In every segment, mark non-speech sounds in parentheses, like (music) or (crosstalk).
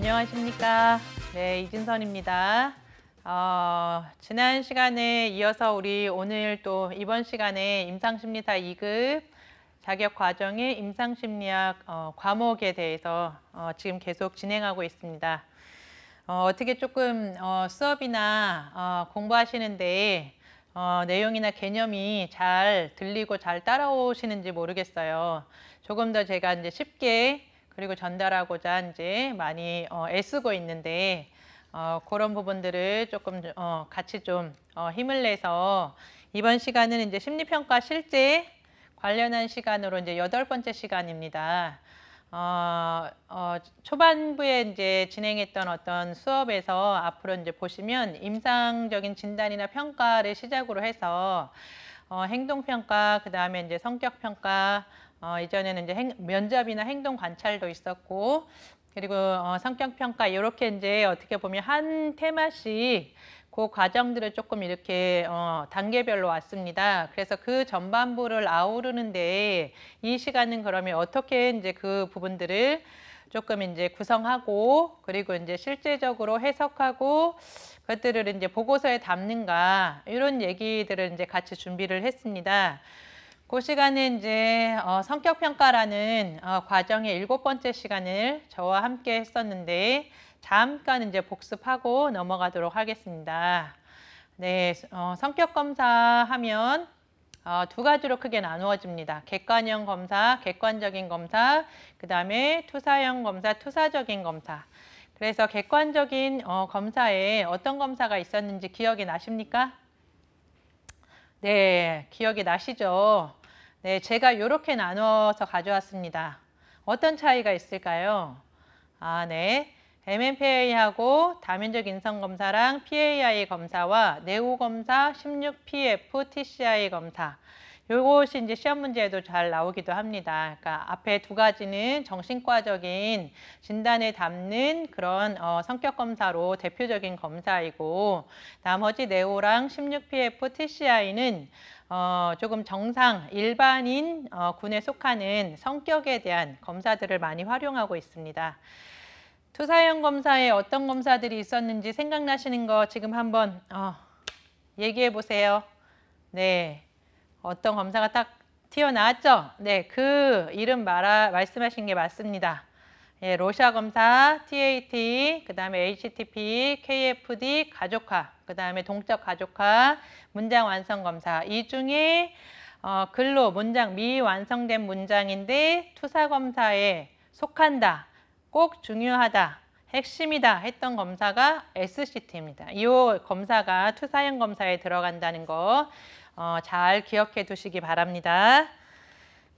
안녕하십니까. 네, 이진선입니다. 어, 지난 시간에 이어서 우리 오늘 또 이번 시간에 임상심리사 2급 자격 과정의 임상심리학 어, 과목에 대해서 어, 지금 계속 진행하고 있습니다. 어, 어떻게 조금 어, 수업이나 어, 공부하시는데 어, 내용이나 개념이 잘 들리고 잘 따라오시는지 모르겠어요. 조금 더 제가 이제 쉽게 그리고 전달하고자 이제 많이 어, 애쓰고 있는데 어, 그런 부분들을 조금 어, 같이 좀 어, 힘을 내서 이번 시간은 이제 심리평가 실제 관련한 시간으로 이제 여덟 번째 시간입니다. 어, 어, 초반부에 이제 진행했던 어떤 수업에서 앞으로 이제 보시면 임상적인 진단이나 평가를 시작으로 해서 어, 행동평가, 그 다음에 이제 성격평가, 어, 이전에는 이제 행, 면접이나 행동 관찰도 있었고 그리고 어, 성격 평가 이렇게 이제 어떻게 보면 한 테마씩 그 과정들을 조금 이렇게 어, 단계별로 왔습니다. 그래서 그 전반부를 아우르는데 이 시간은 그러면 어떻게 이제 그 부분들을 조금 이제 구성하고 그리고 이제 실제적으로 해석하고 그것들을 이제 보고서에 담는가 이런 얘기들을 이제 같이 준비를 했습니다. 그 시간은 이제 어, 성격평가라는 어, 과정의 일곱 번째 시간을 저와 함께 했었는데 잠깐 이제 복습하고 넘어가도록 하겠습니다. 네, 어, 성격검사 하면 어, 두 가지로 크게 나누어집니다. 객관형 검사, 객관적인 검사, 그 다음에 투사형 검사, 투사적인 검사. 그래서 객관적인 어, 검사에 어떤 검사가 있었는지 기억이 나십니까? 네, 기억이 나시죠? 네, 제가 이렇게 나누어서 가져왔습니다. 어떤 차이가 있을까요? 아, 네. MMPA하고 다면적 인성검사랑 PAI 검사와 내후검사 16PF TCI 검사 요것이 이제 시험 문제에도 잘 나오기도 합니다. 그러니까 앞에 두 가지는 정신과적인 진단에 담는 그런 어, 성격 검사로 대표적인 검사이고 나머지 네오랑 16PF TCI는 어, 조금 정상 일반인 어, 군에 속하는 성격에 대한 검사들을 많이 활용하고 있습니다. 투사형 검사에 어떤 검사들이 있었는지 생각나시는 거 지금 한번 어, 얘기해 보세요. 네, 어떤 검사가 딱 튀어나왔죠? 네, 그 이름 말하 말씀하신 게 맞습니다. 예, 로샤 검사, TAT, 그 다음에 HTP, KFD, 가족화, 그 다음에 동적 가족화, 문장 완성 검사. 이 중에 어, 글로 문장, 미완성된 문장인데 투사 검사에 속한다, 꼭 중요하다, 핵심이다 했던 검사가 SCT입니다. 이 검사가 투사형 검사에 들어간다는 거잘 어, 기억해 두시기 바랍니다.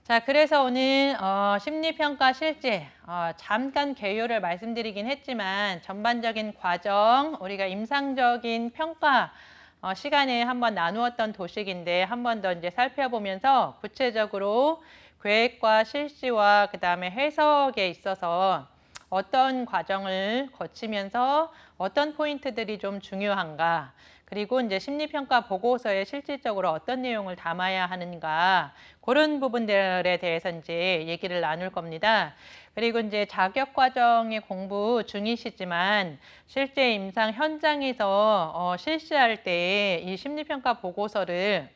자, 그래서 오늘 어, 심리평가 실제 어, 잠깐 개요를 말씀드리긴 했지만 전반적인 과정, 우리가 임상적인 평가 어, 시간에 한번 나누었던 도식인데 한번더 이제 살펴보면서 구체적으로 계획과 실시와 그 다음에 해석에 있어서 어떤 과정을 거치면서 어떤 포인트들이 좀 중요한가 그리고 이제 심리평가 보고서에 실질적으로 어떤 내용을 담아야 하는가 그런 부분들에 대해서 이제 얘기를 나눌 겁니다. 그리고 이제 자격 과정의 공부 중이시지만 실제 임상 현장에서 어, 실시할 때 이 심리평가 보고서를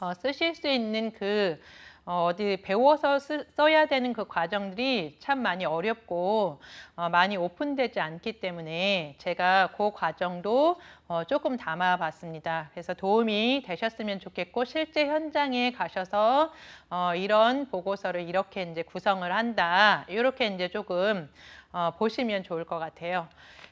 어, 쓰실 수 있는 그 어, 디 배워서 쓰, 써야 되는 그 과정들이 참 많이 어렵고 어, 많이 오픈되지 않기 때문에 제가 그 과정도 어, 조금 담아봤습니다. 그래서 도움이 되셨으면 좋겠고 실제 현장에 가셔서 어, 이런 보고서를 이렇게 이제 구성을 한다. 이렇게 이제 조금 어, 보시면 좋을 것 같아요.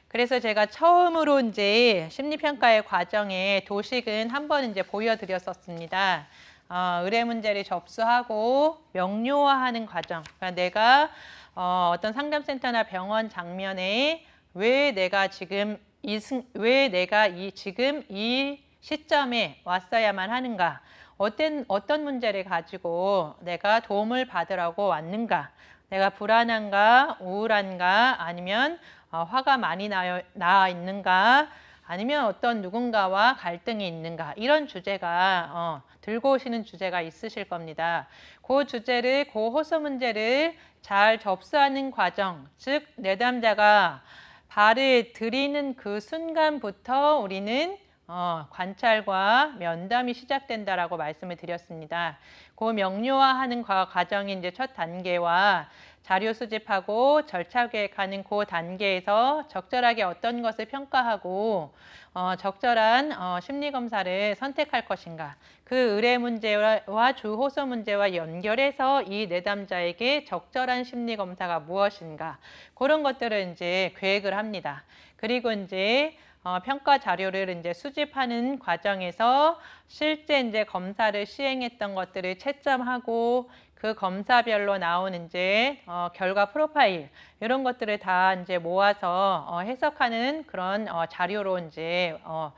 그래서 제가 처음으로 이제 심리평가의 과정에 도식은 한번 이제 보여드렸었습니다. 어, 의뢰 문제를 접수하고 명료화하는 과정. 그러니까 내가 어, 어떤 상담센터나 병원 장면에 왜 내가 지금 이, 왜 내가 이 지금 이 시점에 왔어야만 하는가? 어떤 어떤 문제를 가지고 내가 도움을 받으라고 왔는가? 내가 불안한가, 우울한가, 아니면 어, 화가 많이 나, 나 있는가? 아니면 어떤 누군가와 갈등이 있는가 이런 주제가 어, 들고 오시는 주제가 있으실 겁니다. 그 주제를 그 호소 문제를 잘 접수하는 과정 즉 내담자가 발을 들이는 그 순간부터 우리는 어, 관찰과 면담이 시작된다라고 말씀을 드렸습니다. 그 명료화하는 과정이 이제 첫 단계와 자료 수집하고 절차 계획하는 그 단계에서 적절하게 어떤 것을 평가하고 어, 적절한 어, 심리검사를 선택할 것인가 그 의뢰 문제와 주호소 문제와 연결해서 이 내담자에게 적절한 심리검사가 무엇인가 그런 것들을 이제 계획을 합니다. 그리고 이제 어, 평가 자료를 이제 수집하는 과정에서 실제 이제 검사를 시행했던 것들을 채점하고 그 검사별로 나오는 이제 어, 결과 프로파일 이런 것들을 다 이제 모아서 어, 해석하는 그런 어, 자료로 이제 어,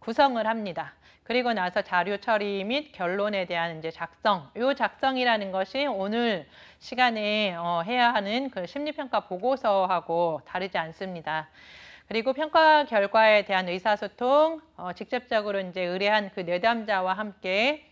구성을 합니다. 그리고 나서 자료 처리 및 결론에 대한 이제 작성. 이 작성이라는 것이 오늘 시간에 어, 해야 하는 그 심리평가 보고서하고 다르지 않습니다. 그리고 평가 결과에 대한 의사소통, 어, 직접적으로 이제 의뢰한 그 내담자와 함께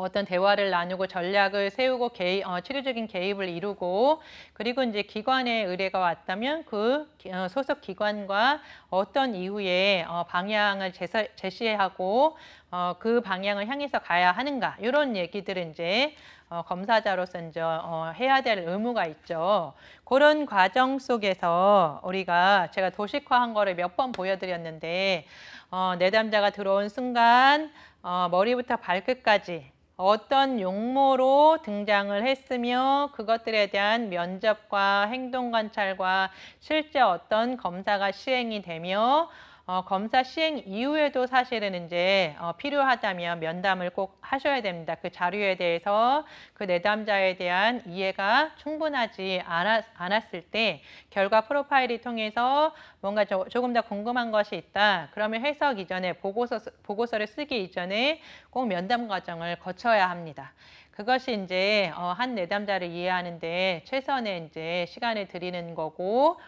어떤 대화를 나누고 전략을 세우고 개입, 어, 치료적인 개입을 이루고 그리고 이제 기관에 의뢰가 왔다면 그 어, 소속 기관과 어떤 이후에 어, 방향을 제사, 제시하고 어, 그 방향을 향해서 가야 하는가 이런 얘기들은 이제 어, 검사자로서 이제 어, 해야 될 의무가 있죠. 그런 과정 속에서 우리가 제가 도식화한 거를 몇 번 보여드렸는데 어, 내담자가 들어온 순간 어, 머리부터 발끝까지 어떤 용모로 등장을 했으며 그것들에 대한 면접과 행동 관찰과 실제 어떤 검사가 시행이 되며 어, 검사 시행 이후에도 사실은 이제 어, 필요하다면 면담을 꼭 하셔야 됩니다. 그 자료에 대해서 그 내담자에 대한 이해가 충분하지 않았, 않았을 때 결과 프로파일을 통해서 뭔가 조, 조금 더 궁금한 것이 있다. 그러면 해석 이전에 보고서, 보고서를 쓰기 이전에 꼭 면담 과정을 거쳐야 합니다. 그것이 이제 어, 한 내담자를 이해하는데 최선의 이제 시간을 드리는 거고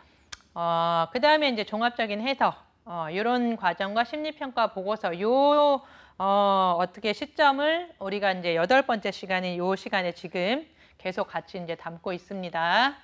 어, 그 다음에 이제 종합적인 해석 어, 이런 과정과 심리평가 보고서 요 어, 어떻게 시점을 우리가 이제 여덟 번째 시간인 요 시간에 지금 계속 같이 이제 담고 있습니다.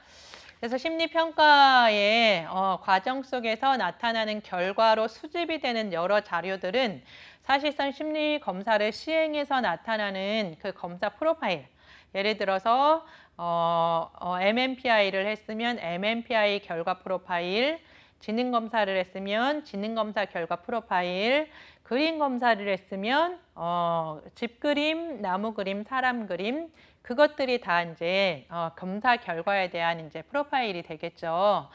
그래서 심리평가의 어, 과정 속에서 나타나는 결과로 수집이 되는 여러 자료들은 사실상 심리 검사를 시행해서 나타나는 그 검사 프로파일 예를 들어서 어, 어, MMPI를 했으면 MMPI 결과 프로파일 지능 검사를 했으면 지능 검사 결과 프로파일, 그림 검사를 했으면 어, 집 그림, 나무 그림, 사람 그림 그것들이 다 이제 어, 검사 결과에 대한 이제 프로파일이 되겠죠.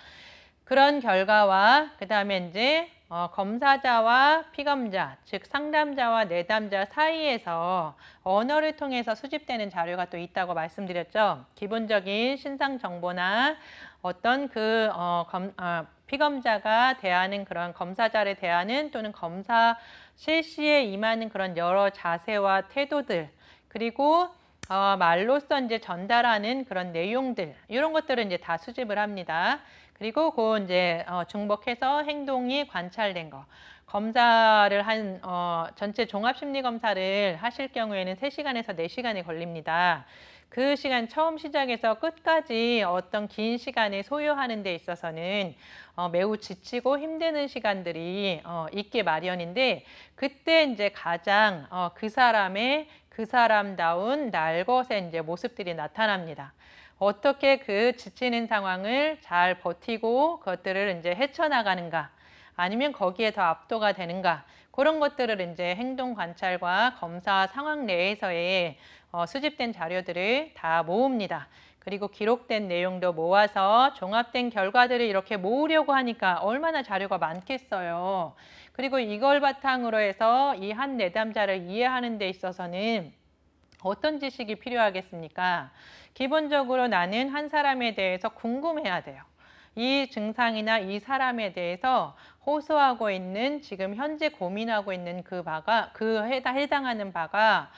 그런 결과와 그 다음에 이제 어, 검사자와 피검자, 즉 상담자와 내담자 사이에서 언어를 통해서 수집되는 자료가 또 있다고 말씀드렸죠. 기본적인 신상 정보나 어떤 그 어, 검, 어, 피검자가 대하는 그런 검사자를 대하는 또는 검사 실시에 임하는 그런 여러 자세와 태도들 그리고 어, 말로써 이제 전달하는 그런 내용들 이런 것들을 이제 다 수집을 합니다. 그리고 그 이제 어, 중복해서 행동이 관찰된 거 검사를 한 어, 전체 종합심리검사를 하실 경우에는 세시간에서네시간이 걸립니다. 그 시간 처음 시작해서 끝까지 어떤 긴 시간을 소요하는 데 있어서는 어, 매우 지치고 힘드는 시간들이 어, 있기 마련인데 그때 이제 가장 어, 그 사람의 그 사람다운 날것의 이제 모습들이 나타납니다. 어떻게 그 지치는 상황을 잘 버티고 그것들을 이제 헤쳐나가는가. 아니면 거기에 더 압도가 되는가 그런 것들을 이제 행동 관찰과 검사 상황 내에서의 어, 수집된 자료들을 다 모읍니다. 그리고 기록된 내용도 모아서 종합된 결과들을 이렇게 모으려고 하니까 얼마나 자료가 많겠어요. 그리고 이걸 바탕으로 해서 이 한 내담자를 이해하는 데 있어서는 어떤 지식이 필요하겠습니까? 기본적으로 나는 한 사람에 대해서 궁금해야 돼요. 이 증상이나 이 사람에 대해서 호소하고 있는 지금 현재 고민하고 있는 그 바가 그 해당하는 바가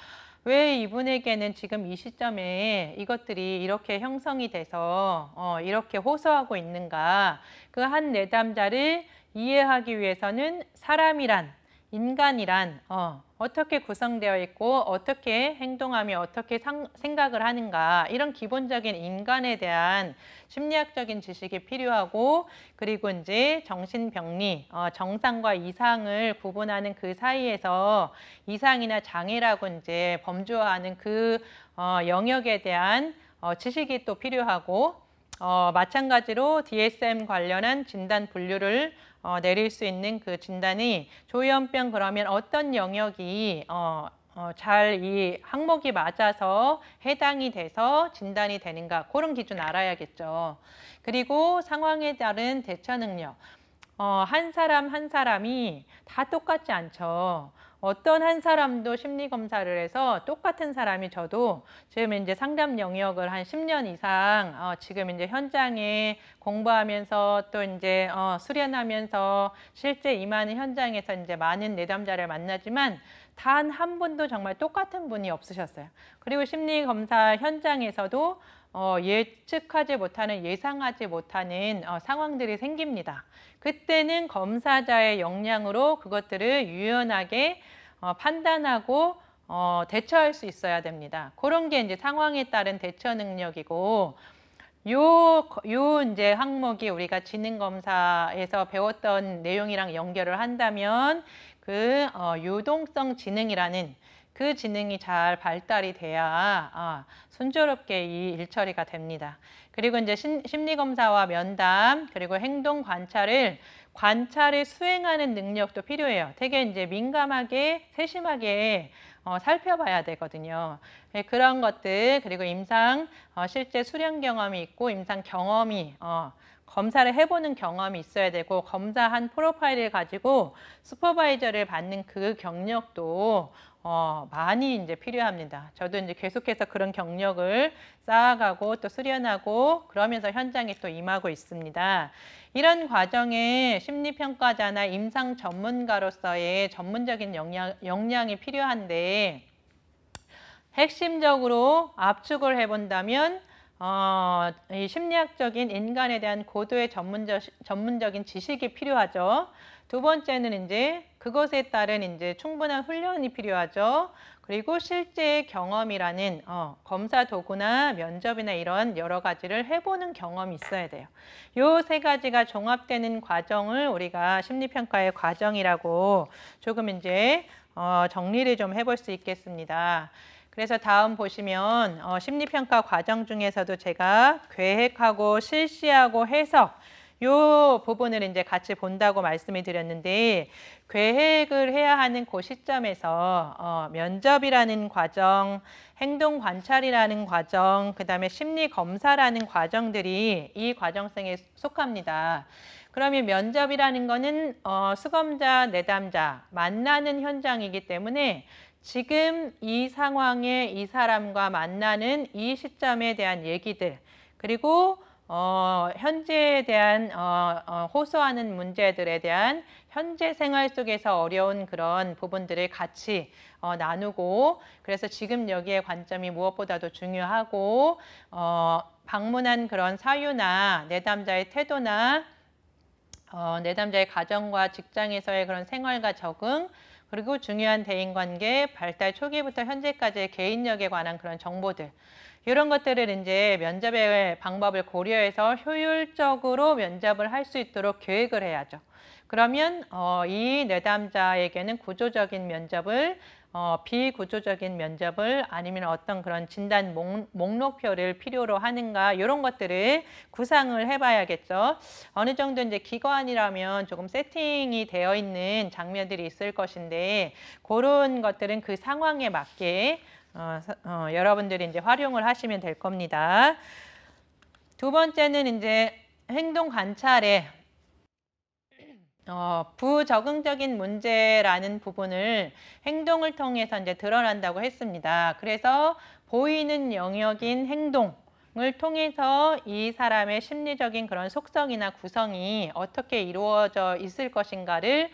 왜 이분에게는 지금 이 시점에 이것들이 이렇게 형성이 돼서 어, 이렇게 호소하고 있는가 그 한 내담자를 이해하기 위해서는 사람이란 인간이란 어, 어떻게 구성되어 있고 어떻게 행동하며 어떻게 상, 생각을 하는가 이런 기본적인 인간에 대한 심리학적인 지식이 필요하고 그리고 이제 정신병리 어, 정상과 이상을 구분하는 그 사이에서 이상이나 장애라고 이제 범주화하는 그 어, 영역에 대한 어, 지식이 또 필요하고 어, 마찬가지로 DSM 관련한 진단 분류를 어, 내릴 수 있는 그 진단이 조현병 그러면 어떤 영역이 어, 어, 잘 이 항목이 맞아서 해당이 돼서 진단이 되는가 그런 기준 알아야겠죠. 그리고 상황에 따른 대처 능력. 어, 한 사람 한 사람이 다 똑같지 않죠. 어떤 한 사람도 심리 검사를 해서 똑같은 사람이 저도 지금 이제 상담 영역을 한 10년 이상 어, 지금 이제 현장에 공부하면서 또 이제 어, 수련하면서 실제 임하는 현장에서 이제 많은 내담자를 만나지만 단 한 분도 정말 똑같은 분이 없으셨어요. 그리고 심리 검사 현장에서도 어, 예측하지 못하는 예상하지 못하는 어, 상황들이 생깁니다. 그때는 검사자의 역량으로 그것들을 유연하게 어, 판단하고 어, 대처할 수 있어야 됩니다. 그런 게 이제 상황에 따른 대처 능력이고 요, 요 이제 항목이 우리가 지능검사에서 배웠던 내용이랑 연결을 한다면 그 어, 유동성 지능이라는 그 지능이 잘 발달이 돼야 어, 순조롭게 이 일처리가 됩니다. 그리고 이제 신, 심리검사와 면담 그리고 행동 관찰을 관찰을 수행하는 능력도 필요해요. 되게 이제 민감하게 세심하게 어, 살펴봐야 되거든요. 네, 그런 것들 그리고 임상 어, 실제 수련 경험이 있고 임상 경험이 어, 검사를 해보는 경험이 있어야 되고 검사한 프로파일을 가지고 슈퍼바이저를 받는 그 경력도 어, 많이 이제 필요합니다. 저도 이제 계속해서 그런 경력을 쌓아가고 또 수련하고 그러면서 현장에 또 임하고 있습니다. 이런 과정에 심리평가자나 임상 전문가로서의 전문적인 역량, 역량이 필요한데 핵심적으로 압축을 해본다면 어, 이 심리학적인 인간에 대한 고도의 전문적, 전문적인 지식이 필요하죠. 두 번째는 이제 그것에 따른 이제 충분한 훈련이 필요하죠. 그리고 실제 경험이라는 어, 검사 도구나 면접이나 이런 여러 가지를 해보는 경험이 있어야 돼요. 요 세 가지가 종합되는 과정을 우리가 심리평가의 과정이라고 조금 이제 어, 정리를 좀 해볼 수 있겠습니다. 그래서 다음 보시면 어, 심리평가 과정 중에서도 제가 계획하고 실시하고 해석 요 부분을 이제 같이 본다고 말씀을 드렸는데 계획을 해야 하는 그 시점에서 어, 면접이라는 과정, 행동 관찰이라는 과정, 그다음에 심리 검사라는 과정들이 이 과정성에 속합니다. 그러면 면접이라는 거는 어, 수검자 내담자 만나는 현장이기 때문에 지금 이 상황에 이 사람과 만나는 이 시점에 대한 얘기들 그리고 어, 현재에 대한 어, 어, 호소하는 문제들에 대한 현재 생활 속에서 어려운 그런 부분들을 같이 어, 나누고 그래서 지금 여기에 관점이 무엇보다도 중요하고 어, 방문한 그런 사유나 내담자의 태도나 어, 내담자의 가정과 직장에서의 그런 생활과 적응 그리고 중요한 대인관계 발달 초기부터 현재까지의 개인력에 관한 그런 정보들 이런 것들을 이제 면접의 방법을 고려해서 효율적으로 면접을 할 수 있도록 계획을 해야죠. 그러면 어, 이 내담자에게는 구조적인 면접을 어, 비구조적인 면접을 아니면 어떤 그런 진단 목, 목록표를 필요로 하는가 이런 것들을 구상을 해봐야겠죠. 어느 정도 이제 기관이라면 조금 세팅이 되어 있는 장면들이 있을 것인데 그런 것들은 그 상황에 맞게 어, 어, 여러분들이 이제 활용을 하시면 될 겁니다. 두 번째는 이제 행동 관찰에 어, 부적응적인 문제라는 부분을 행동을 통해서 이제 드러난다고 했습니다. 그래서 보이는 영역인 행동, 을 통해서 이 사람의 심리적인 그런 속성이나 구성이 어떻게 이루어져 있을 것인가를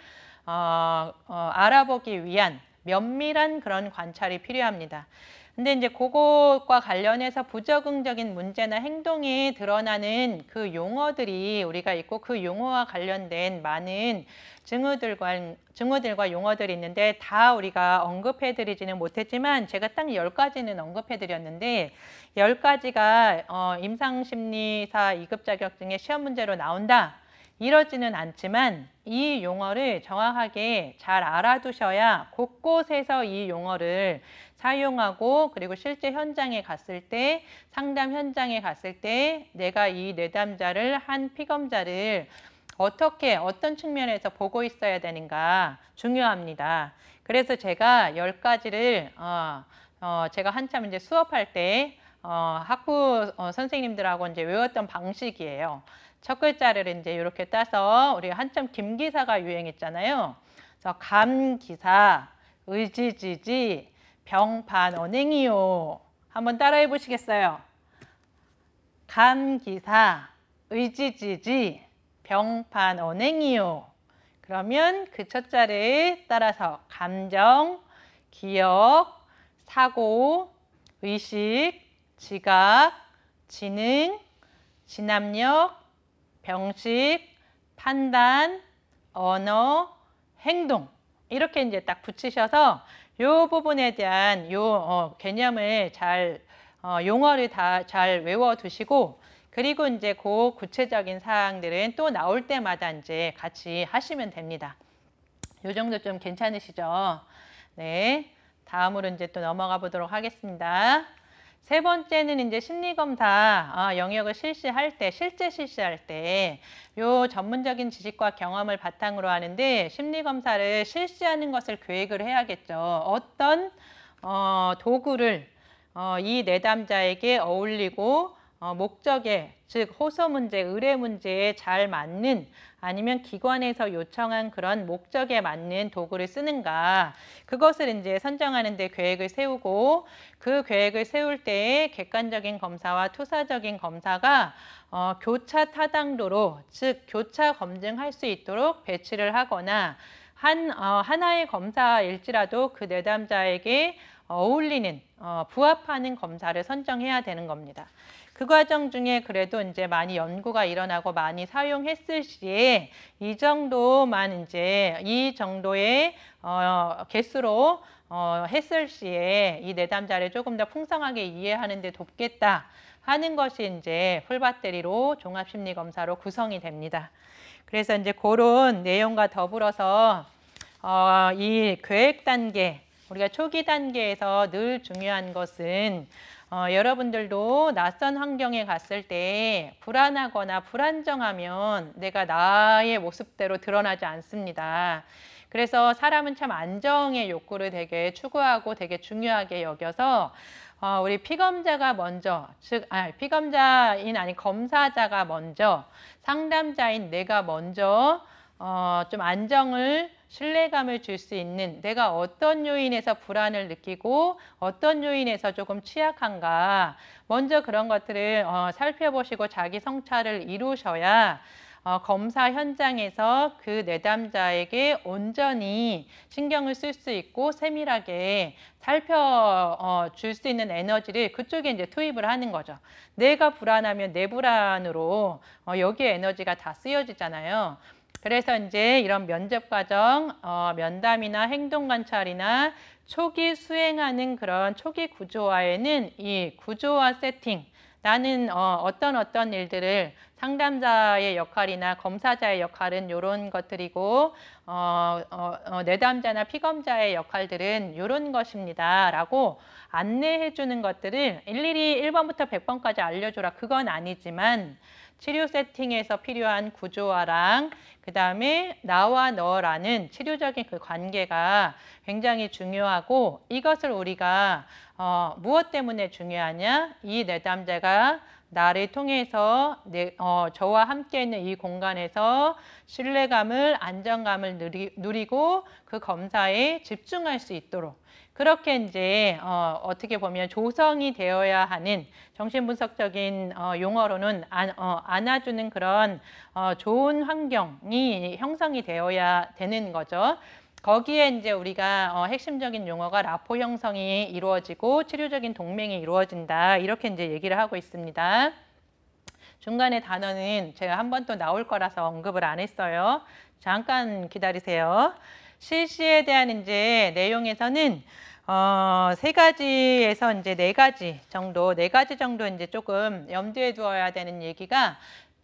어, 어, 알아보기 위한 면밀한 그런 관찰이 필요합니다. 근데 이제 그것과 관련해서 부적응적인 문제나 행동이 드러나는 그 용어들이 우리가 있고 그 용어와 관련된 많은 증어들과, 증어들과 용어들이 있는데 다 우리가 언급해드리지는 못했지만 제가 딱 열가지는 언급해드렸는데 열가지가 어, 임상심리사 이급 자격증의 시험 문제로 나온다. 이러지는 않지만 이 용어를 정확하게 잘 알아두셔야 곳곳에서 이 용어를 사용하고 그리고 실제 현장에 갔을 때 상담 현장에 갔을 때 내가 이 내담자를 한 피검자를 어떻게 어떤 측면에서 보고 있어야 되는가 중요합니다. 그래서 제가 열가지를 어, 어, 제가 한참 이제 수업할 때 어, 학부 어, 선생님들하고 이제 외웠던 방식이에요. 첫 글자를 이제 이렇게 따서 우리 가 한참 김기사가 유행했잖아요. 그래서 감기사, 의지지지, 병판언행이요 한번 따라해 보시겠어요? 감기사, 의지지지, 병판언행이요 그러면 그 첫 자를 따라서 감정, 기억, 사고, 의식, 지각, 지능, 진압력, 병식, 판단, 언어, 행동 이렇게 이제 딱 붙이셔서 요 부분에 대한 요 어, 개념을 잘 어, 용어를 다 잘 외워 두시고 그리고 이제 그 구체적인 사항들은 또 나올 때마다 이제 같이 하시면 됩니다. 요 정도 좀 괜찮으시죠? 네. 다음으로 이제 또 넘어가 보도록 하겠습니다. 세 번째는 이제 심리검사 아, 영역을 실시할 때, 실제 실시할 때, 요 전문적인 지식과 경험을 바탕으로 하는데, 심리검사를 실시하는 것을 계획을 해야겠죠. 어떤 어, 도구를 어, 이 내담자에게 어울리고, 어, 목적에, 즉, 호소 문제, 의뢰 문제에 잘 맞는 아니면 기관에서 요청한 그런 목적에 맞는 도구를 쓰는가 그것을 이제 선정하는 데 계획을 세우고 그 계획을 세울 때에 객관적인 검사와 투사적인 검사가 어, 교차 타당도로 즉 교차 검증할 수 있도록 배치를 하거나 한 어, 하나의 검사일지라도 그 내담자에게 어울리는 어, 부합하는 검사를 선정해야 되는 겁니다. 그 과정 중에 그래도 이제 많이 연구가 일어나고 많이 사용했을 시에 이 정도만 이제 이 정도의 어, 개수로 어, 했을 시에 이 내담자를 조금 더 풍성하게 이해하는 데 돕겠다 하는 것이 이제 풀밧데리로 종합심리검사로 구성이 됩니다. 그래서 이제 그런 내용과 더불어서 어, 이 계획 단계 우리가 초기 단계에서 늘 중요한 것은 어, 여러분들도 낯선 환경에 갔을 때 불안하거나 불안정하면 내가 나의 모습대로 드러나지 않습니다. 그래서 사람은 참 안정의 욕구를 되게 추구하고 되게 중요하게 여겨서 어, 우리 피검자가 먼저, 즉, 아, 피검자인 아니 검사자가 먼저 상담자인 내가 먼저 어, 좀 안정을 신뢰감을 줄 수 있는 내가 어떤 요인에서 불안을 느끼고 어떤 요인에서 조금 취약한가 먼저 그런 것들을 어, 살펴보시고 자기 성찰을 이루셔야 어, 검사 현장에서 그 내담자에게 온전히 신경을 쓸 수 있고 세밀하게 살펴줄 어, 수 있는 에너지를 그쪽에 이제 투입을 하는 거죠. 내가 불안하면 내 불안으로 어, 여기에 에너지가 다 쓰여지잖아요. 그래서 이제 이런 면접 과정, 어, 면담이나 행동 관찰이나 초기 수행하는 그런 초기 구조화에는 이 구조화 세팅, 나는 어, 어떤 어떤 일들을 상담자의 역할이나 검사자의 역할은 이런 것들이고 어, 어, 어, 내담자나 피검자의 역할들은 이런 것입니다. 라고 안내해 주는 것들을 일일이 일번부터백번까지 알려줘라. 그건 아니지만 치료 세팅에서 필요한 구조화랑 그 다음에 나와 너라는 치료적인 그 관계가 굉장히 중요하고 이것을 우리가 어, 무엇 때문에 중요하냐 이 내담자가 나를 통해서 내, 어, 저와 함께 있는 이 공간에서 신뢰감을 안정감을 누리, 누리고 그 검사에 집중할 수 있도록 그렇게 이제 어, 어떻게 보면 조성이 되어야 하는 정신분석적인 어, 용어로는 안, 어, 안아주는 그런 어, 좋은 환경이 형성이 되어야 되는 거죠. 거기에 이제 우리가 어, 핵심적인 용어가 라포 형성이 이루어지고 치료적인 동맹이 이루어진다 이렇게 이제 얘기를 하고 있습니다. 중간에 단어는 제가 한 번 또 나올 거라서 언급을 안 했어요. 잠깐 기다리세요. 실시에 대한 이제 내용에서는 어, 세 가지에서 이제 네 가지 정도, 네 가지 정도 이제 조금 염두에 두어야 되는 얘기가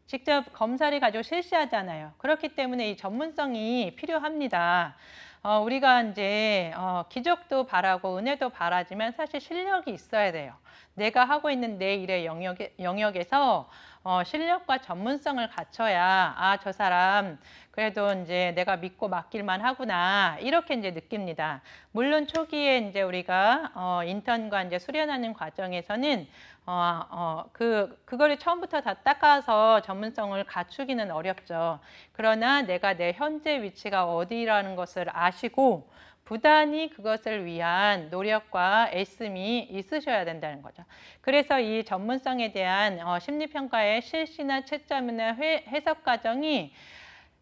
직접 검사를 가지고 실시하잖아요. 그렇기 때문에 이 전문성이 필요합니다. 어, 우리가 이제 어, 기적도 바라고 은혜도 바라지만 사실 실력이 있어야 돼요. 내가 하고 있는 내 일의 영역에, 영역에서 어, 실력과 전문성을 갖춰야 아 저 사람 그래도 이제 내가 믿고 맡길만 하구나 이렇게 이제 느낍니다. 물론 초기에 이제 우리가 어, 인턴과 이제 수련하는 과정에서는 어, 어, 그 그거를 처음부터 다 닦아서 전문성을 갖추기는 어렵죠. 그러나 내가 내 현재 위치가 어디라는 것을 아시고 부단히 그것을 위한 노력과 애씀이 있으셔야 된다는 거죠. 그래서 이 전문성에 대한 어, 심리평가의 실시나 채점이나 해석 과정이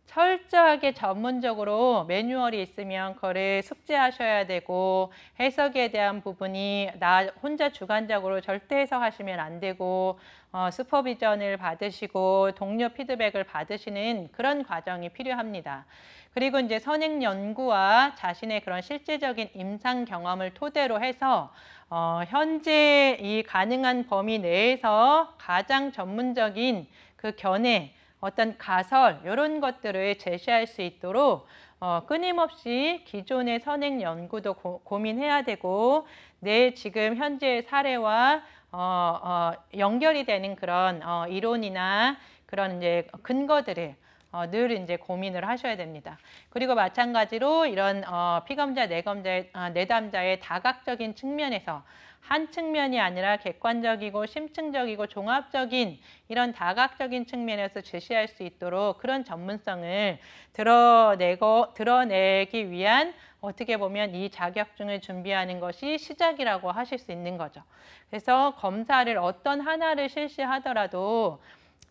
철저하게 전문적으로 매뉴얼이 있으면 그거를 숙지하셔야 되고 해석에 대한 부분이 나 혼자 주관적으로 절대 해석하시면 안 되고 어, 슈퍼비전을 받으시고 동료 피드백을 받으시는 그런 과정이 필요합니다. 그리고 이제 선행 연구와 자신의 그런 실제적인 임상 경험을 토대로 해서 어, 현재 이 가능한 범위 내에서 가장 전문적인 그 견해, 어떤 가설 이런 것들을 제시할 수 있도록 어, 끊임없이 기존의 선행 연구도 고, 고민해야 되고 내 지금 현재의 사례와 어, 어, 연결이 되는 그런 어, 이론이나 그런 이제 근거들을 어, 늘 이제 고민을 하셔야 됩니다. 그리고 마찬가지로 이런 어, 피검자, 내검자, 어, 내담자의 다각적인 측면에서 한 측면이 아니라 객관적이고 심층적이고 종합적인 이런 다각적인 측면에서 제시할 수 있도록 그런 전문성을 드러내고 드러내기 위한 어떻게 보면 이 자격증을 준비하는 것이 시작이라고 하실 수 있는 거죠. 그래서 검사를 어떤 하나를 실시하더라도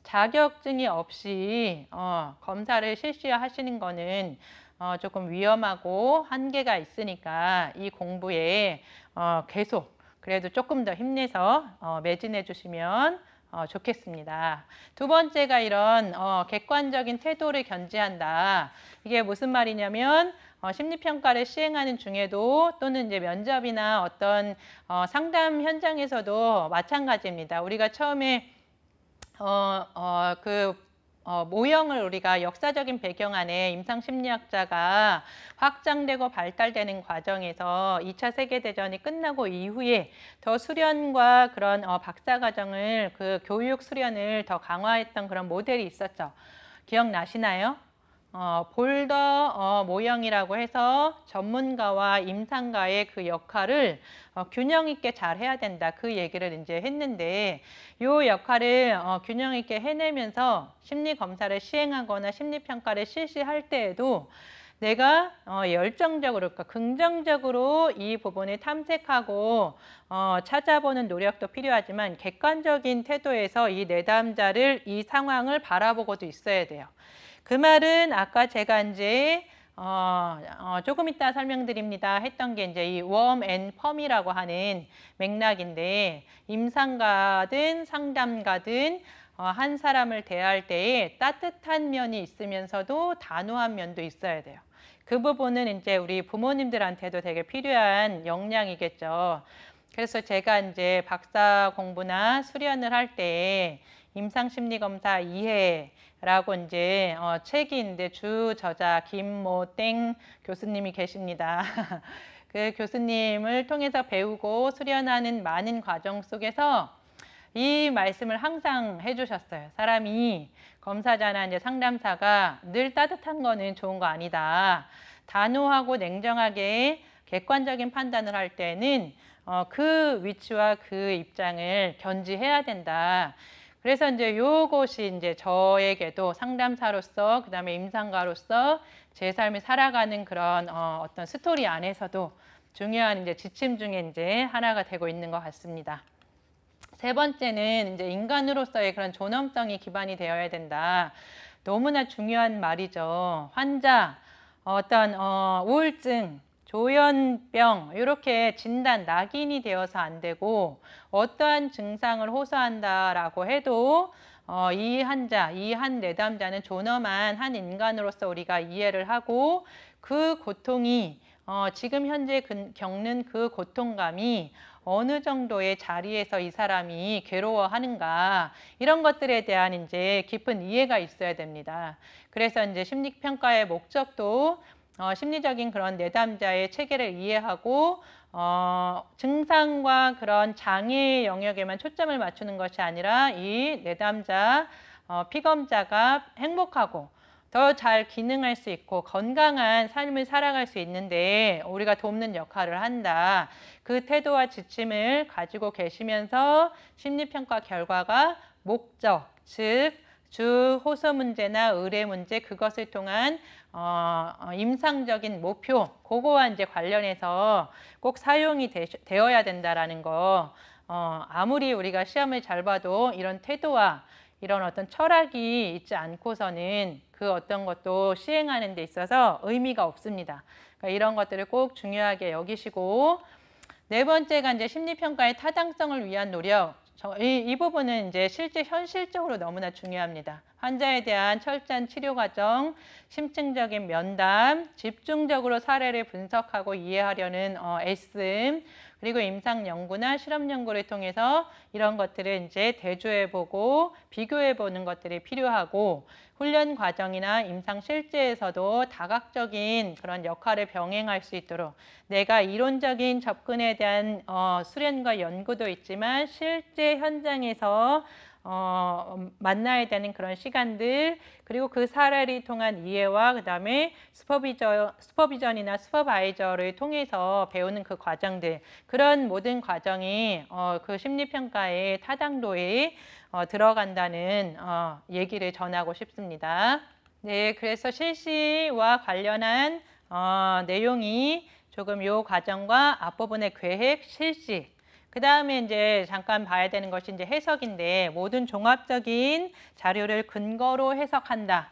자격증이 없이 어, 검사를 실시하시는 거는 어, 조금 위험하고 한계가 있으니까 이 공부에 어, 계속 그래도 조금 더 힘내서 어, 매진해 주시면 어, 좋겠습니다. 두 번째가 이런 어, 객관적인 태도를 견지한다. 이게 무슨 말이냐면 어, 심리평가를 시행하는 중에도 또는 이제 면접이나 어떤 어, 상담 현장에서도 마찬가지입니다. 우리가 처음에 어, 어, 그 어, 모형을 우리가 역사적인 배경 안에 임상심리학자가 확장되고 발달되는 과정에서 2차 세계대전이 끝나고 이후에 더 수련과 그런 어, 박사과정을 그 교육 수련을 더 강화했던 그런 모델이 있었죠. 기억나시나요? 어, 볼더 어, 모형이라고 해서 전문가와 임상가의 그 역할을 어, 균형 있게 잘 해야 된다 그 얘기를 이제 했는데 이 역할을 어, 균형 있게 해내면서 심리 검사를 시행하거나 심리 평가를 실시할 때에도 내가 어, 열정적으로 그러니까 긍정적으로 이 부분을 탐색하고 어, 찾아보는 노력도 필요하지만 객관적인 태도에서 이 내담자를 이 상황을 바라보고도 있어야 돼요. 그 말은 아까 제가 이제 어, 어, 조금 이따 설명드립니다 했던 게 이제 이 웜 앤 펌이라고 하는 맥락인데 임상가든 상담가든 어, 한 사람을 대할 때에 따뜻한 면이 있으면서도 단호한 면도 있어야 돼요. 그 부분은 이제 우리 부모님들한테도 되게 필요한 역량이겠죠. 그래서 제가 이제 박사 공부나 수련을 할 때 임상심리검사 이해 라고 이제 어, 책인데주 저자 김모 땡 교수님이 계십니다. (laughs) 그 교수님을 통해서 배우고 수련하는 많은 과정 속에서 이 말씀을 항상 해주셨어요. 사람이 검사자나 이제 상담사가 늘 따뜻한 거는 좋은 거 아니다. 단호하고 냉정하게 객관적인 판단을 할 때는 어, 그 위치와 그 입장을 견지해야 된다. 그래서 이제 요것이 이제 저에게도 상담사로서 그다음에 임상가로서 제 삶을 살아가는 그런 어, 어떤 스토리 안에서도 중요한 이제 지침 중에 이제 하나가 되고 있는 것 같습니다. 세 번째는 이제 인간으로서의 그런 존엄성이 기반이 되어야 된다. 너무나 중요한 말이죠. 환자, 어떤 어, 우울증, 조현병 이렇게 진단 낙인이 되어서 안 되고 어떠한 증상을 호소한다라고 해도 어, 이 환자, 이 한 내담자는 존엄한 한 인간으로서 우리가 이해를 하고 그 고통이 어, 지금 현재 근, 겪는 그 고통감이 어느 정도의 자리에서 이 사람이 괴로워하는가 이런 것들에 대한 이제 깊은 이해가 있어야 됩니다. 그래서 이제 심리평가의 목적도 어, 심리적인 그런 내담자의 체계를 이해하고 어, 증상과 그런 장애 영역에만 초점을 맞추는 것이 아니라 이 내담자, 어, 피검자가 행복하고 더 잘 기능할 수 있고 건강한 삶을 살아갈 수 있는데 우리가 돕는 역할을 한다. 그 태도와 지침을 가지고 계시면서 심리평가 결과가 목적, 즉, 주 호소 문제나 의뢰 문제 그것을 통한 어, 어, 임상적인 목표 그거와 이제 관련해서 꼭 사용이 되, 되어야 된다라는 거 어, 아무리 우리가 시험을 잘 봐도 이런 태도와 이런 어떤 철학이 있지 않고서는 그 어떤 것도 시행하는 데 있어서 의미가 없습니다. 그러니까 이런 것들을 꼭 중요하게 여기시고 네 번째가 이제 심리평가의 타당성을 위한 노력. 저, 이, 이 부분은 이제 실제 현실적으로 너무나 중요합니다. 환자에 대한 철저한 치료 과정, 심층적인 면담, 집중적으로 사례를 분석하고 이해하려는 어, 애씀, 그리고 임상 연구나 실험 연구를 통해서 이런 것들을 이제 대조해보고 비교해보는 것들이 필요하고 훈련 과정이나 임상 실제에서도 다각적인 그런 역할을 병행할 수 있도록 내가 이론적인 접근에 대한 어, 수련과 연구도 있지만 실제 현장에서 어, 음, 만나야 되는 그런 시간들 그리고 그 사례를 통한 이해와 그다음에 슈퍼비저, 슈퍼비전이나 슈퍼바이저를 통해서 배우는 그 과정들 그런 모든 과정이 어, 그 심리평가의 타당도에 어, 들어간다는 어, 얘기를 전하고 싶습니다. 네, 그래서 실시와 관련한 어, 내용이 조금 요 과정과 앞부분의 계획, 실시 그 다음에 이제 잠깐 봐야 되는 것이 이제 해석인데 모든 종합적인 자료를 근거로 해석한다.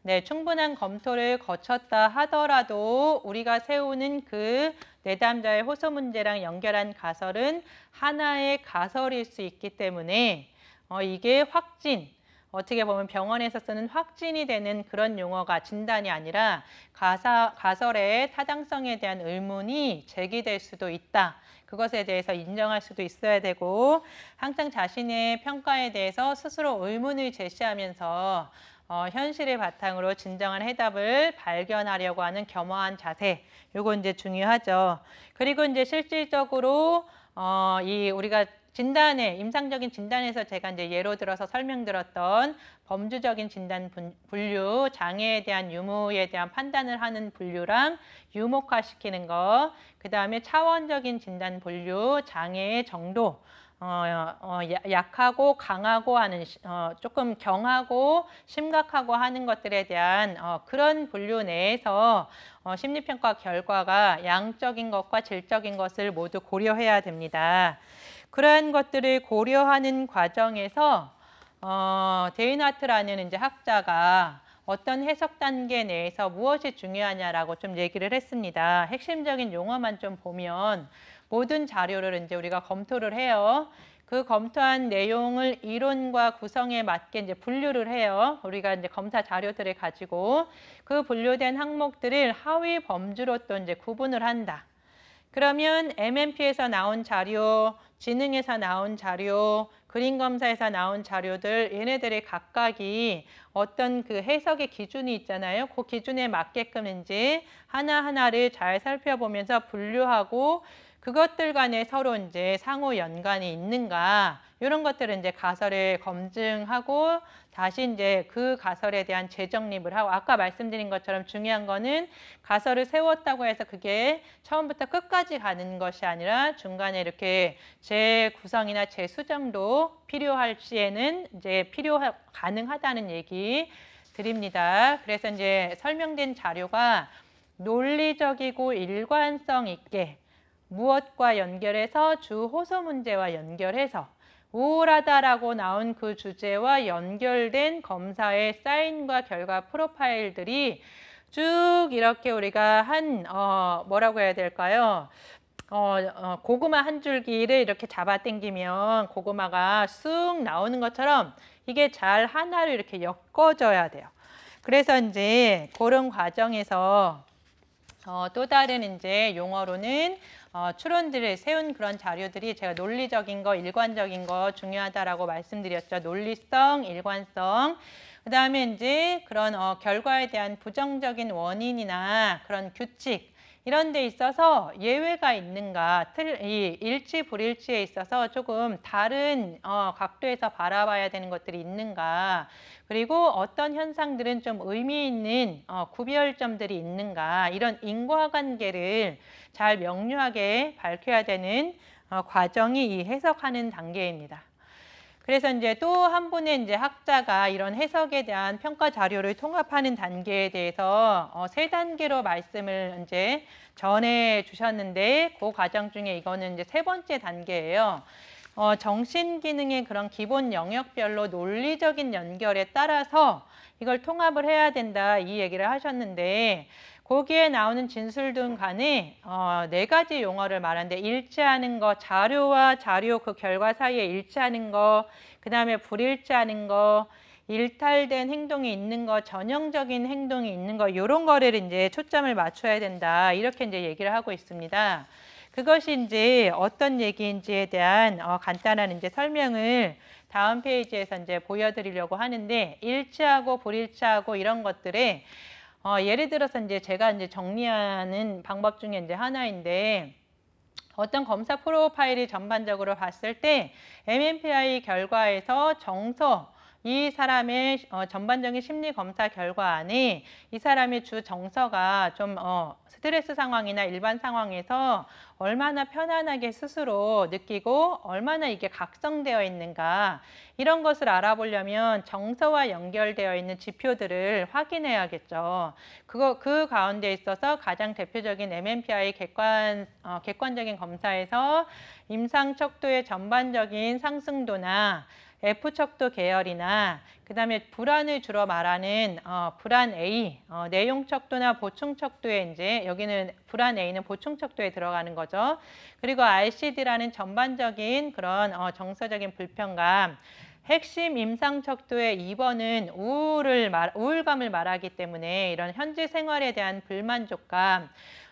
네, 충분한 검토를 거쳤다 하더라도 우리가 세우는 그 내담자의 호소 문제랑 연결한 가설은 하나의 가설일 수 있기 때문에 어, 이게 확진, 어떻게 보면 병원에서 쓰는 확진이 되는 그런 용어가 진단이 아니라 가사, 가설의 타당성에 대한 의문이 제기될 수도 있다. 그것에 대해서 인정할 수도 있어야 되고 항상 자신의 평가에 대해서 스스로 의문을 제시하면서 어, 현실을 바탕으로 진정한 해답을 발견하려고 하는 겸허한 자세, 요거 이제 중요하죠. 그리고 이제 실질적으로 어, 이 우리가 진단에 임상적인 진단에서 제가 이제 예로 들어서 설명드렸던 범주적인 진단 분류, 장애에 대한 유무에 대한 판단을 하는 분류랑 유목화시키는 거, 그 다음에 차원적인 진단 분류, 장애의 정도, 어, 어, 약하고 강하고 하는 어, 조금 경하고 심각하고 하는 것들에 대한 어, 그런 분류 내에서 어, 심리평가 결과가 양적인 것과 질적인 것을 모두 고려해야 됩니다. 그러한 것들을 고려하는 과정에서 어, 데이나트라는 이제 학자가 어떤 해석 단계 내에서 무엇이 중요하냐라고 좀 얘기를 했습니다. 핵심적인 용어만 좀 보면 모든 자료를 이제 우리가 검토를 해요. 그 검토한 내용을 이론과 구성에 맞게 이제 분류를 해요. 우리가 이제 검사 자료들을 가지고 그 분류된 항목들을 하위 범주로 또 이제 구분을 한다. 그러면 MMP에서 나온 자료, 지능에서 나온 자료, 그림 검사에서 나온 자료들 얘네들의 각각이 어떤 그 해석의 기준이 있잖아요. 그 기준에 맞게끔 인지 하나하나를 잘 살펴보면서 분류하고 그것들 간에 서로 이제 상호 연관이 있는가 이런 것들은 이제 가설을 검증하고 다시 이제 그 가설에 대한 재정립을 하고 아까 말씀드린 것처럼 중요한 거는 가설을 세웠다고 해서 그게 처음부터 끝까지 가는 것이 아니라 중간에 이렇게 재구성이나 재수정도 필요할 시에는 이제 필요 가능하다는 얘기 드립니다. 그래서 이제 설명된 자료가 논리적이고 일관성 있게 무엇과 연결해서 주 호소 문제와 연결해서 우울하다라고 나온 그 주제와 연결된 검사의 사인과 결과 프로파일들이 쭉 이렇게 우리가 한, 어, 뭐라고 해야 될까요? 어, 어, 고구마 한 줄기를 이렇게 잡아당기면 고구마가 쑥 나오는 것처럼 이게 잘 하나로 이렇게 엮어져야 돼요. 그래서 이제 그런 과정에서 어, 또 다른 이제 용어로는 어, 추론들을 세운 그런 자료들이 제가 논리적인 거, 일관적인 거 중요하다라고 말씀드렸죠. 논리성, 일관성. 그 다음에 이제 그런 어, 결과에 대한 부정적인 원인이나 그런 규칙, 이런 데 있어서 예외가 있는가, 틀, 이 일치 불일치에 있어서 조금 다른 어, 각도에서 바라봐야 되는 것들이 있는가, 그리고 어떤 현상들은 좀 의미 있는 어, 구별점들이 있는가, 이런 인과관계를 잘 명료하게 밝혀야 되는 어, 과정이 이 해석하는 단계입니다. 그래서 이제 또 한 분의 이제 학자가 이런 해석에 대한 평가 자료를 통합하는 단계에 대해서 어, 세 단계로 말씀을 이제 전해 주셨는데 그 과정 중에 이거는 이제 세 번째 단계예요. 어, 정신 기능의 그런 기본 영역별로 논리적인 연결에 따라서 이걸 통합을 해야 된다 이 얘기를 하셨는데 거기에 나오는 진술 등 간에 어, 네 가지 용어를 말하는데 일치하는 거, 자료와 자료 그 결과 사이에 일치하는 거, 그 다음에 불일치하는 거, 일탈된 행동이 있는 거, 전형적인 행동이 있는 거 이런 거를 이제 초점을 맞춰야 된다 이렇게 이제 얘기를 하고 있습니다. 그것이 이제 어떤 얘기인지에 대한 어, 간단한 이제 설명을 다음 페이지에서 이제 보여드리려고 하는데 일치하고 불일치하고 이런 것들에 어, 예를 들어서 이제 제가 이제 정리하는 방법 중에 이제 하나인데 어떤 검사 프로파일이 전반적으로 봤을 때 MMPI 결과에서 정서 이 사람의 어, 전반적인 심리 검사 결과 안에 이 사람의 주 정서가 좀 어, 스트레스 상황이나 일반 상황에서 얼마나 편안하게 스스로 느끼고 얼마나 이게 각성되어 있는가 이런 것을 알아보려면 정서와 연결되어 있는 지표들을 확인해야겠죠. 그거 그 가운데 있어서 가장 대표적인 MMPI 객관 어, 객관적인 검사에서 임상 척도의 전반적인 상승도나 F척도 계열이나 그 다음에 불안을 주로 말하는 어, 불안 A, 어, 내용척도나 보충척도에 이제 여기는 불안 A는 보충척도에 들어가는 거죠. 그리고 RCD라는 전반적인 그런 어, 정서적인 불편감, 핵심 임상 척도의 2번은 우울을 말, 우울감을 말하기 때문에 이런 현지 생활에 대한 불만족감,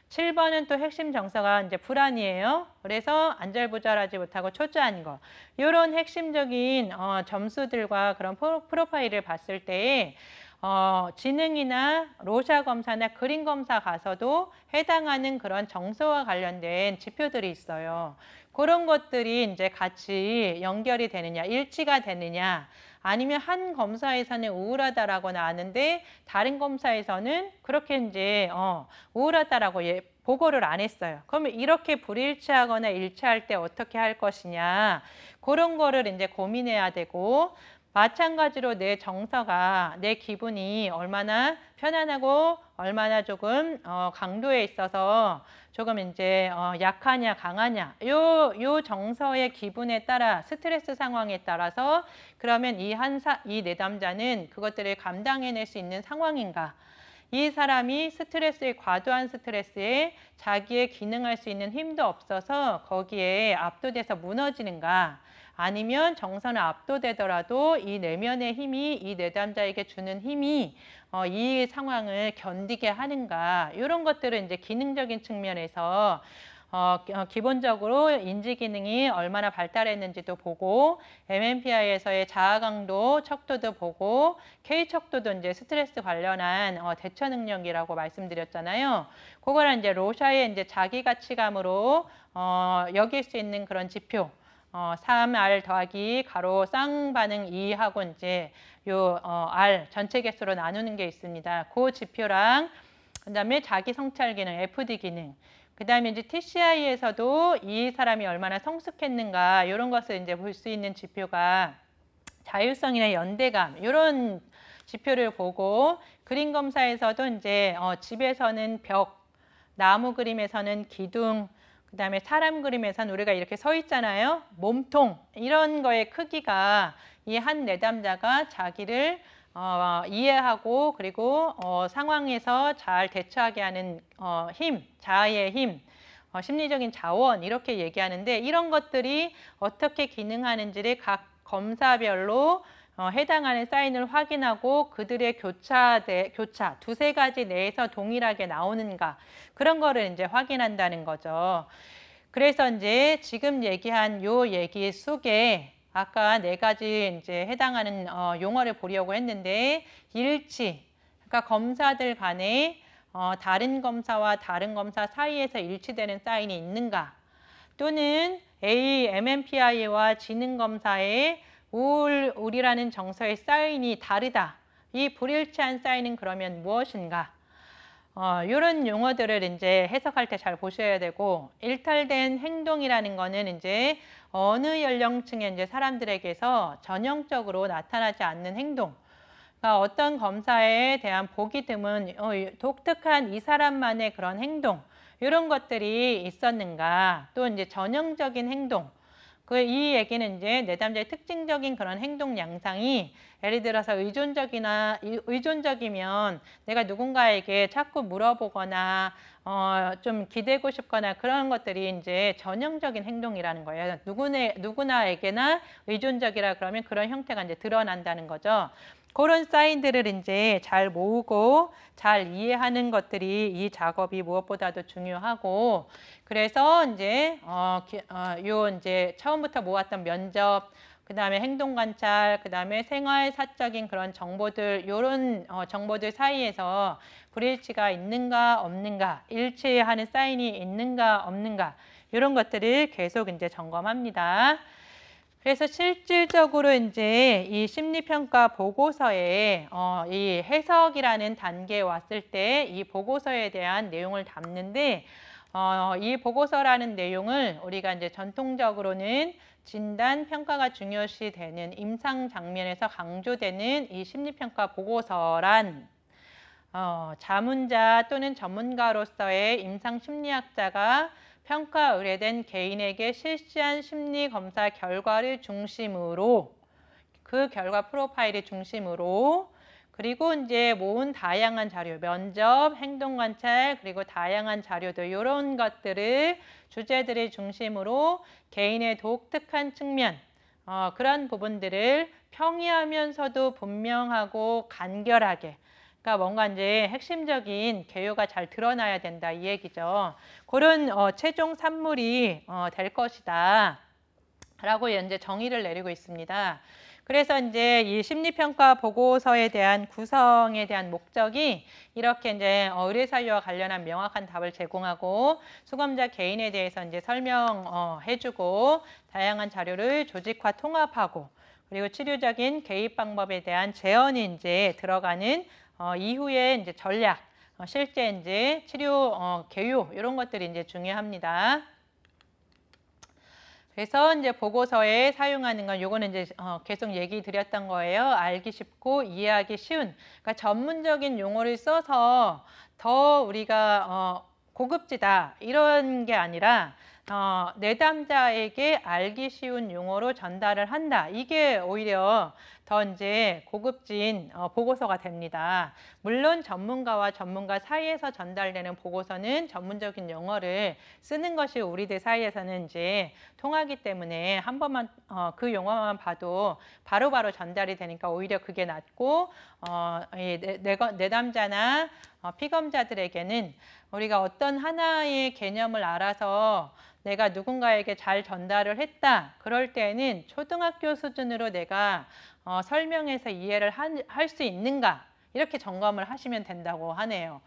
칠번은또 핵심 정서가 이제 불안이에요. 그래서 안절부절하지 못하고 초조한 거. 이런 핵심적인 어, 점수들과 그런 프로파일을 봤을 때에 어, 지능이나 로샤 검사나 그림 검사 가서도 해당하는 그런 정서와 관련된 지표들이 있어요. 그런 것들이 이제 같이 연결이 되느냐, 일치가 되느냐, 아니면 한 검사에서는 우울하다라고나 아는데 다른 검사에서는 그렇게 이제 어, 우울하다라고 예, 보고를 안 했어요. 그러면 이렇게 불일치하거나 일치할 때 어떻게 할 것이냐 그런 거를 이제 고민해야 되고 마찬가지로 내 정서가 내 기분이 얼마나 편안하고 얼마나 조금 어, 강도에 있어서 조금 이제 어, 약하냐 강하냐 요 요 정서의 기분에 따라 스트레스 상황에 따라서 그러면 이 한사 이 내담자는 그것들을 감당해낼 수 있는 상황인가 이 사람이 스트레스에 과도한 스트레스에 자기의 기능할 수 있는 힘도 없어서 거기에 압도돼서 무너지는가 아니면 정선을 압도되더라도 이 내면의 힘이 이 내담자에게 주는 힘이 어, 이 상황을 견디게 하는가 이런 것들을 이제 기능적인 측면에서 어, 어, 기본적으로 인지 기능이 얼마나 발달했는지도 보고 MMPI에서의 자아 강도 척도도 보고 K 척도도 이제 스트레스 관련한 어, 대처 능력이라고 말씀드렸잖아요. 그거랑 이제 로샤의 이제 자기 가치감으로 어, 여길 수 있는 그런 지표. 어, 3R 더하기 가로 쌍반응 2하고 이제 요 어, R 전체 개수로 나누는 게 있습니다. 그 지표랑 그다음에 자기 성찰 기능, FD 기능. 그다음에 이제 TCI에서도 이 사람이 얼마나 성숙했는가 이런 것을 이제 볼 수 있는 지표가 자율성이나 연대감 이런 지표를 보고 그림 검사에서도 이제 어, 집에서는 벽, 나무 그림에서는 기둥, 그 다음에 사람 그림에선 우리가 이렇게 서 있잖아요. 몸통 이런 거의 크기가 이 한 내담자가 자기를 어, 이해하고 그리고 어, 상황에서 잘 대처하게 하는 어, 힘, 자아의 힘, 어, 심리적인 자원 이렇게 얘기하는데 이런 것들이 어떻게 기능하는지를 각 검사별로 어, 해당 하는 사인을 확인하고 그들의 교차대, 교차 두세 가지 내에서 동일하게 나오는가 그런 거를 이제 확인한다는 거죠. 그래서 이제 지금 얘기한 요 얘기 속에 아까 네 가지 이제 해당하는 어, 용어를 보려고 했는데 일치, 그러니까 검사들 간에 어, 다른 검사와 다른 검사 사이에서 일치되는 사인이 있는가 또는 AMMPI와 지능검사의 올, 올이라는 정서의 사인이 다르다. 이 불일치한 사인은 그러면 무엇인가? 어, 이런 용어들을 이제 해석할 때 잘 보셔야 되고 일탈된 행동이라는 거는 이제 어느 연령층의 이제 사람들에게서 전형적으로 나타나지 않는 행동. 그러니까 어떤 검사에 대한 보기 드문 어, 독특한 이 사람만의 그런 행동 이런 것들이 있었는가 또 이제 전형적인 행동 그이 얘기는 이제 내담자의 특징적인 그런 행동 양상이 예를 들어서 의존적이나 의존적이면 내가 누군가에게 자꾸 물어보거나 어, 좀 기대고 싶거나 그런 것들이 이제 전형적인 행동이라는 거예요. 누구네, 누구나에게나 의존적이라 그러면 그런 형태가 이제 드러난다는 거죠. 그런 사인들을 이제 잘 모으고 잘 이해하는 것들이 이 작업이 무엇보다도 중요하고 그래서 이제 어, 어, 요 이제 처음부터 모았던 면접 그 다음에 행동 관찰, 그 다음에 생활 사적인 그런 정보들, 요런 어, 정보들 사이에서 불일치가 있는가 없는가, 일치하는 사인이 있는가 없는가, 이런 것들을 계속 이제 점검합니다. 그래서 실질적으로 이제 이 심리평가 보고서에 어, 이 해석이라는 단계에 왔을 때 이 보고서에 대한 내용을 담는데 어, 이 보고서라는 내용을 우리가 이제 전통적으로는 진단 평가가 중요시 되는 임상 장면에서 강조되는 이 심리평가 보고서란 어, 자문자 또는 전문가로서의 임상 심리학자가 평가 의뢰된 개인에게 실시한 심리 검사 결과를 중심으로 그 결과 프로파일을 중심으로 그리고 이제 모은 다양한 자료, 면접, 행동 관찰, 그리고 다양한 자료들 이런 것들을 주제들을 중심으로 개인의 독특한 측면, 어, 그런 부분들을 평이하면서도 분명하고 간결하게 그러니까 뭔가 이제 핵심적인 개요가 잘 드러나야 된다 이 얘기죠. 그런 어, 최종 산물이 어, 될 것이다. 라고 이제 정의를 내리고 있습니다. 그래서 이제 이 심리평가 보고서에 대한 구성에 대한 목적이 이렇게 이제 어, 의뢰사유와 관련한 명확한 답을 제공하고 수감자 개인에 대해서 이제 설명해주고 어, 다양한 자료를 조직화 통합하고 그리고 치료적인 개입 방법에 대한 제언이 이제 들어가는 어, 이후에 이제 전략, 어, 실제 이제 치료 어, 개요 이런 것들이 이제 중요합니다. 그래서 이제 보고서에 사용하는 건 요거는 이제 어, 계속 얘기 드렸던 거예요. 알기 쉽고 이해하기 쉬운. 그러니까 전문적인 용어를 써서 더 우리가 어, 고급지다 이런 게 아니라 어, 내담자에게 알기 쉬운 용어로 전달을 한다. 이게 오히려 더 이제 고급진 어, 보고서가 됩니다. 물론 전문가와 전문가 사이에서 전달되는 보고서는 전문적인 용어를 쓰는 것이 우리들 사이에서는 이제 통하기 때문에 한 번만 어, 그 용어만 봐도 바로바로 바로 전달이 되니까 오히려 그게 낫고 어, 이 내, 내, 내담자나 어, 피검자들에게는 우리가 어떤 하나의 개념을 알아서 내가 누군가에게 잘 전달을 했다. 그럴 때는 초등학교 수준으로 내가 어, 설명해서 이해를 할 수 있는가 이렇게 점검을 하시면 된다고 하네요.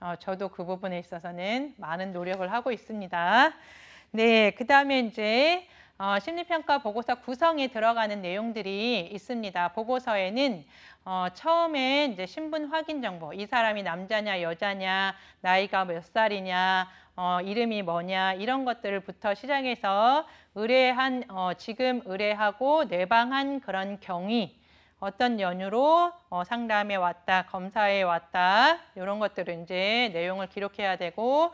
어, 저도 그 부분에 있어서는 많은 노력을 하고 있습니다. 네, 그 다음에 이제 어, 심리평가 보고서 구성에 들어가는 내용들이 있습니다. 보고서에는 어, 처음에 이제 신분 확인 정보, 이 사람이 남자냐 여자냐, 나이가 몇 살이냐, 어, 이름이 뭐냐 이런 것들부터 시작해서 의뢰한 어, 지금 의뢰하고 내방한 그런 경위 어떤 연유로 어, 상담에 왔다 검사에 왔다 이런 것들을 이제 내용을 기록해야 되고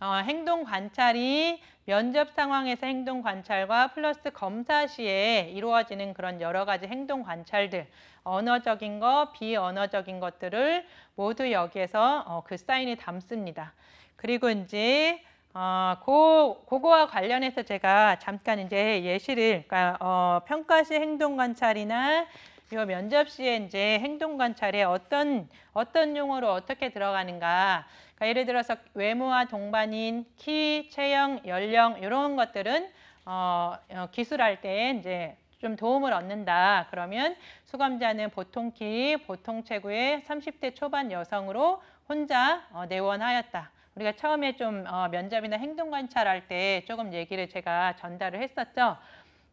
어, 행동 관찰이 면접 상황에서 행동 관찰과 플러스 검사 시에 이루어지는 그런 여러 가지 행동 관찰들, 언어적인 거, 비언어적인 것들을 모두 여기에서 어, 그 사인이 담습니다. 그리고 이제 어, 고, 고거와 관련해서 제가 잠깐 이제 예시를, 그러니까 어, 평가시 행동 관찰이나 이 면접 시에 이제 행동 관찰에 어떤 어떤 용어로 어떻게 들어가는가. 그러니까 예를 들어서 외모와 동반인, 키, 체형, 연령 이런 것들은 어, 어, 기술할 때 이제 좀 도움을 얻는다. 그러면 수감자는 보통 키, 보통 체구의 30대 초반 여성으로 혼자 어, 내원하였다. 우리가 처음에 좀 어, 면접이나 행동 관찰할 때 조금 얘기를 제가 전달을 했었죠.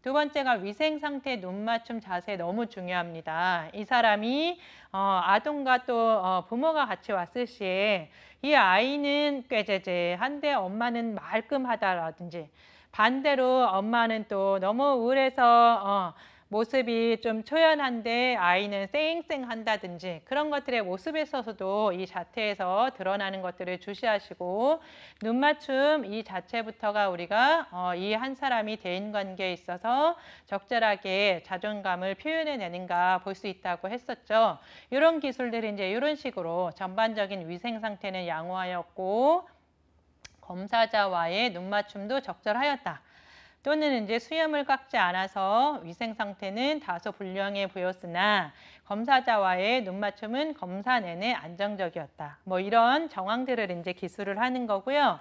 두 번째가 위생 상태 눈 맞춤 자세 너무 중요합니다. 이 사람이 어, 아동과 또 어, 부모가 같이 왔을 시에 이 아이는 꽤제제한데 엄마는 말끔하다라든지 반대로 엄마는 또 너무 우울해서 어, 모습이 좀 초연한데 아이는 쌩쌩한다든지 그런 것들의 모습에 있어서도 이 자태에서 드러나는 것들을 주시하시고 눈 맞춤 이 자체부터가 우리가 어, 이 한 사람이 대인관계에 있어서 적절하게 자존감을 표현해내는가 볼 수 있다고 했었죠. 이런 기술들이 이제 이런 식으로 전반적인 위생 상태는 양호하였고 검사자와의 눈맞춤도 적절하였다. 또는 이제 수염을 깎지 않아서 위생 상태는 다소 불량해 보였으나 검사자와의 눈맞춤은 검사 내내 안정적이었다. 뭐 이런 정황들을 이제 기술을 하는 거고요.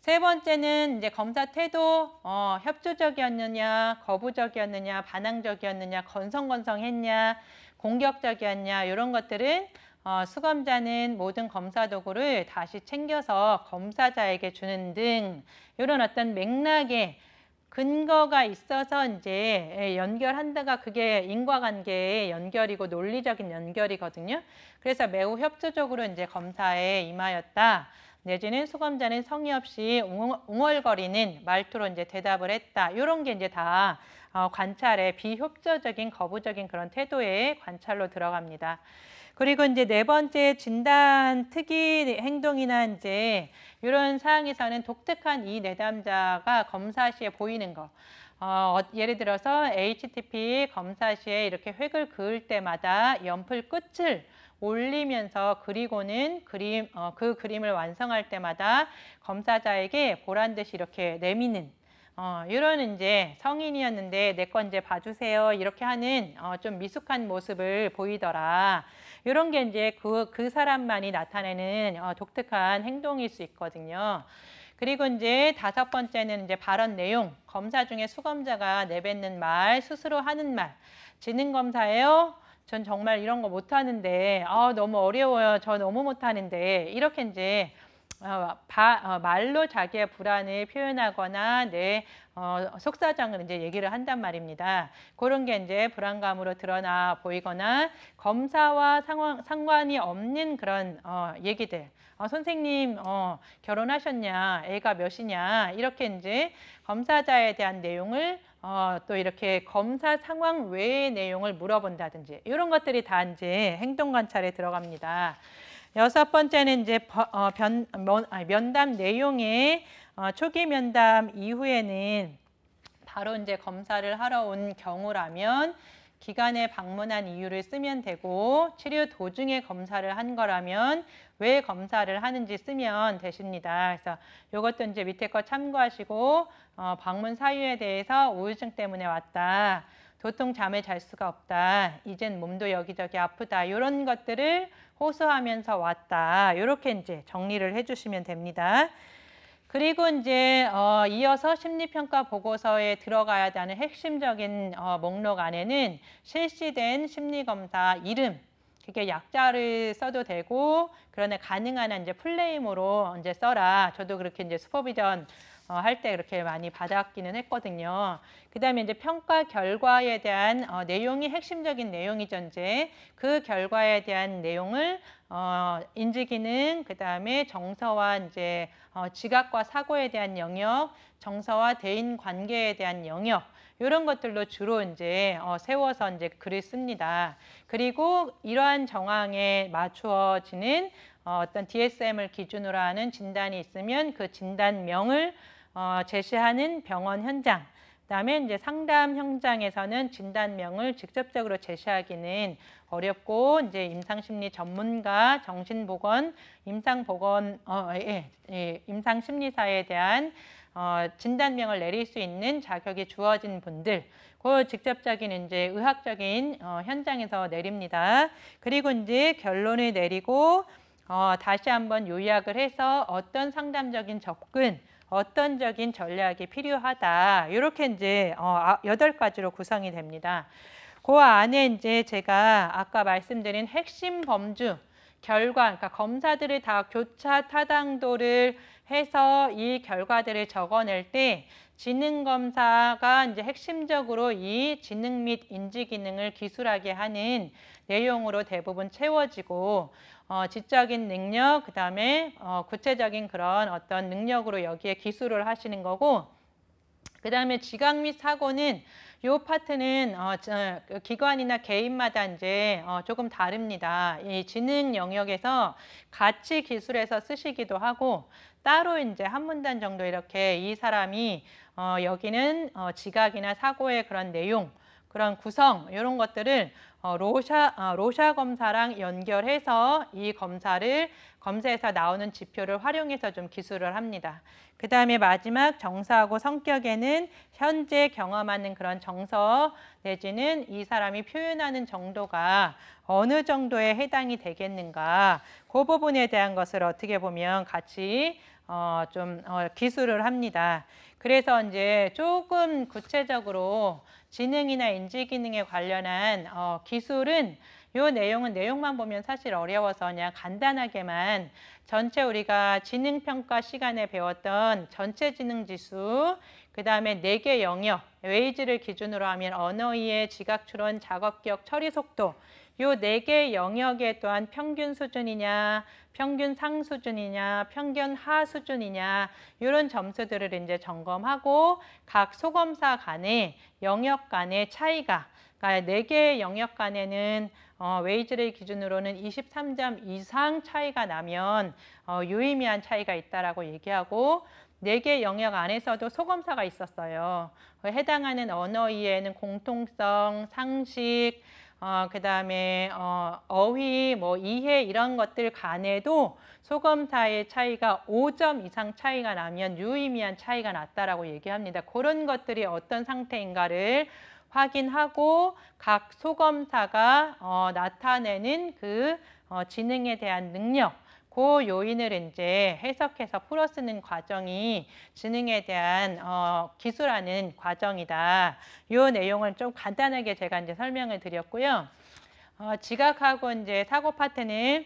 세 번째는 이제 검사 태도 어, 협조적이었느냐, 거부적이었느냐, 반항적이었느냐, 건성건성했냐, 공격적이었냐 이런 것들은 어, 수검자는 모든 검사 도구를 다시 챙겨서 검사자에게 주는 등 이런 어떤 맥락에 근거가 있어서 이제 예, 연결한다가 그게 인과관계의 연결이고 논리적인 연결이거든요. 그래서 매우 협조적으로 이제 검사에 임하였다. 내지는 수검자는 성의 없이 웅얼거리는 말투로 이제 대답을 했다. 이런 게 이제 다 어, 관찰의 비협조적인 거부적인 그런 태도의 관찰로 들어갑니다. 그리고 이제 네 번째 진단 특이 행동이나 이제 이런 사항에서는 독특한 이 내담자가 검사 시에 보이는 거. 어, 어 예를 들어서 HTTP 검사 시에 이렇게 획을 그을 때마다 연필 끝을 올리면서 그리고는 그림, 어, 그 그림을 완성할 때마다 검사자에게 보란 듯이 이렇게 내미는 어, 이런 이제 성인이었는데 내건 이제 봐주세요 이렇게 하는 어, 좀 미숙한 모습을 보이더라. 이런 게 이제 그, 그 사람만이 나타내는 어, 독특한 행동일 수 있거든요. 그리고 이제 다섯 번째는 이제 발언 내용. 검사 중에 수검자가 내뱉는 말, 스스로 하는 말. 지능 검사예요. 전 정말 이런 거 못하는데, 아, 너무 어려워요. 저 너무 못하는데. 이렇게 이제 어, 바, 어, 말로 자기의 불안을 표현하거나 내 네, 어, 속사정을 이제 얘기를 한단 말입니다. 그런 게 이제 불안감으로 드러나 보이거나 검사와 상황, 상관이 없는 그런 어, 얘기들. 어, 선생님 어, 결혼하셨냐, 애가 몇이냐 이렇게 이제 검사자에 대한 내용을 어, 또 이렇게 검사 상황 외의 내용을 물어본다든지 이런 것들이 다 이제 행동 관찰에 들어갑니다. 여섯 번째는 이제 어, 변, 면, 아니, 면담 내용의 어, 초기 면담 이후에는 바로 이제 검사를 하러 온 경우라면 기간에 방문한 이유를 쓰면 되고 치료 도중에 검사를 한 거라면 왜 검사를 하는지 쓰면 되십니다. 그래서 이것도 이제 밑에 거 참고하시고 어, 방문 사유에 대해서 우울증 때문에 왔다. 도통 잠을잘 수가 없다. 이젠 몸도 여기저기 아프다. 이런 것들을 호소하면서 왔다. 이렇게 이제 정리를 해주시면 됩니다. 그리고 이제 어, 이어서 심리평가 보고서에 들어가야 하는 핵심적인 어, 목록 안에는 실시된 심리검사 이름, 그게 약자를 써도 되고 그러나 가능한 이제 플레임으로 이제 써라. 저도 그렇게 이제 슈퍼비전 어, 할 때 이렇게 많이 받았기는 했거든요. 그 다음에 이제 평가 결과에 대한 어, 내용이 핵심적인 내용이죠. 이제 그 결과에 대한 내용을 어, 인지기능, 그 다음에 정서와 이제 어, 지각과 사고에 대한 영역, 정서와 대인 관계에 대한 영역, 이런 것들로 주로 이제 어, 세워서 이제 글을 씁니다. 그리고 이러한 정황에 맞추어지는 어, 어떤 DSM을 기준으로 하는 진단이 있으면 그 진단명을 어, 제시하는 병원 현장, 그다음에 이제 상담 현장에서는 진단명을 직접적으로 제시하기는 어렵고 이제 임상심리 전문가, 정신보건, 임상보건, 어, 예, 예, 임상심리사에 대한 어, 진단명을 내릴 수 있는 자격이 주어진 분들, 그 직접적인 이제 의학적인 어, 현장에서 내립니다. 그리고 이제 결론을 내리고 어, 다시 한번 요약을 해서 어떤 상담적인 접근, 어떤적인 전략이 필요하다. 이렇게 이제 어, 아, 여덟 가지로 구성이 됩니다. 그 안에 이제 제가 아까 말씀드린 핵심 범주 결과, 그러니까 검사들이다 교차 타당도를 해서 이 결과들을 적어낼 때 지능 검사가 이제 핵심적으로 이 지능 및 인지 기능을 기술하게 하는 내용으로 대부분 채워지고 어, 지적인 능력, 그 다음에 어, 구체적인 그런 어떤 능력으로 여기에 기술을 하시는 거고 그 다음에 지각 및 사고는 요 파트는 어, 그 기관이나 개인마다 이제 어, 조금 다릅니다. 이 지능 영역에서 같이 기술에서 쓰시기도 하고 따로 이제 한 문단 정도 이렇게 이 사람이 어, 여기는 어, 지각이나 사고의 그런 내용 그런 구성 이런 것들을 어, 로샤, 어, 로샤 검사랑 연결해서 이 검사를 검사에서 나오는 지표를 활용해서 좀 기술을 합니다. 그 다음에 마지막 정서하고 성격에는 현재 경험하는 그런 정서 내지는 이 사람이 표현하는 정도가 어느 정도에 해당이 되겠는가 그 부분에 대한 것을 어떻게 보면 같이 어, 좀 어, 기술을 합니다. 그래서 이제 조금 구체적으로 지능이나 인지 기능에 관련한 어, 기술은 요 내용은 내용만 보면 사실 어려워서 그냥 간단하게만 전체 우리가 지능 평가 시간에 배웠던 전체 지능 지수 그다음에 네 개 영역 웨이지를 기준으로 하면 언어 이해, 지각 추론, 작업 기억, 처리 속도 요 네 개 영역에 또한 평균 수준이냐 평균 상수준이냐 평균 하수준이냐 이런 점수들을 이제 점검하고 각 소검사 간의 영역 간의 차이가 그러니까 4개의 영역 간에는 어, 웨이즈를 기준으로는 23점 이상 차이가 나면 어, 유의미한 차이가 있다라고 얘기하고 4개 영역 안에서도 소검사가 있었어요. 그 해당하는 언어이해는 공통성, 상식, 어, 그 다음에 어, 어휘, 뭐 이해 이런 것들 간에도 소검사의 차이가 5점 이상 차이가 나면 유의미한 차이가 났다라고 얘기합니다. 그런 것들이 어떤 상태인가를 확인하고 각 소검사가 어, 나타내는 그 어, 지능에 대한 능력 그 요인을 이제 해석해서 풀어 쓰는 과정이 지능에 대한 어, 기술하는 과정이다. 요 내용을 좀 간단하게 제가 이제 설명을 드렸고요. 어, 지각하고 이제 사고 파트는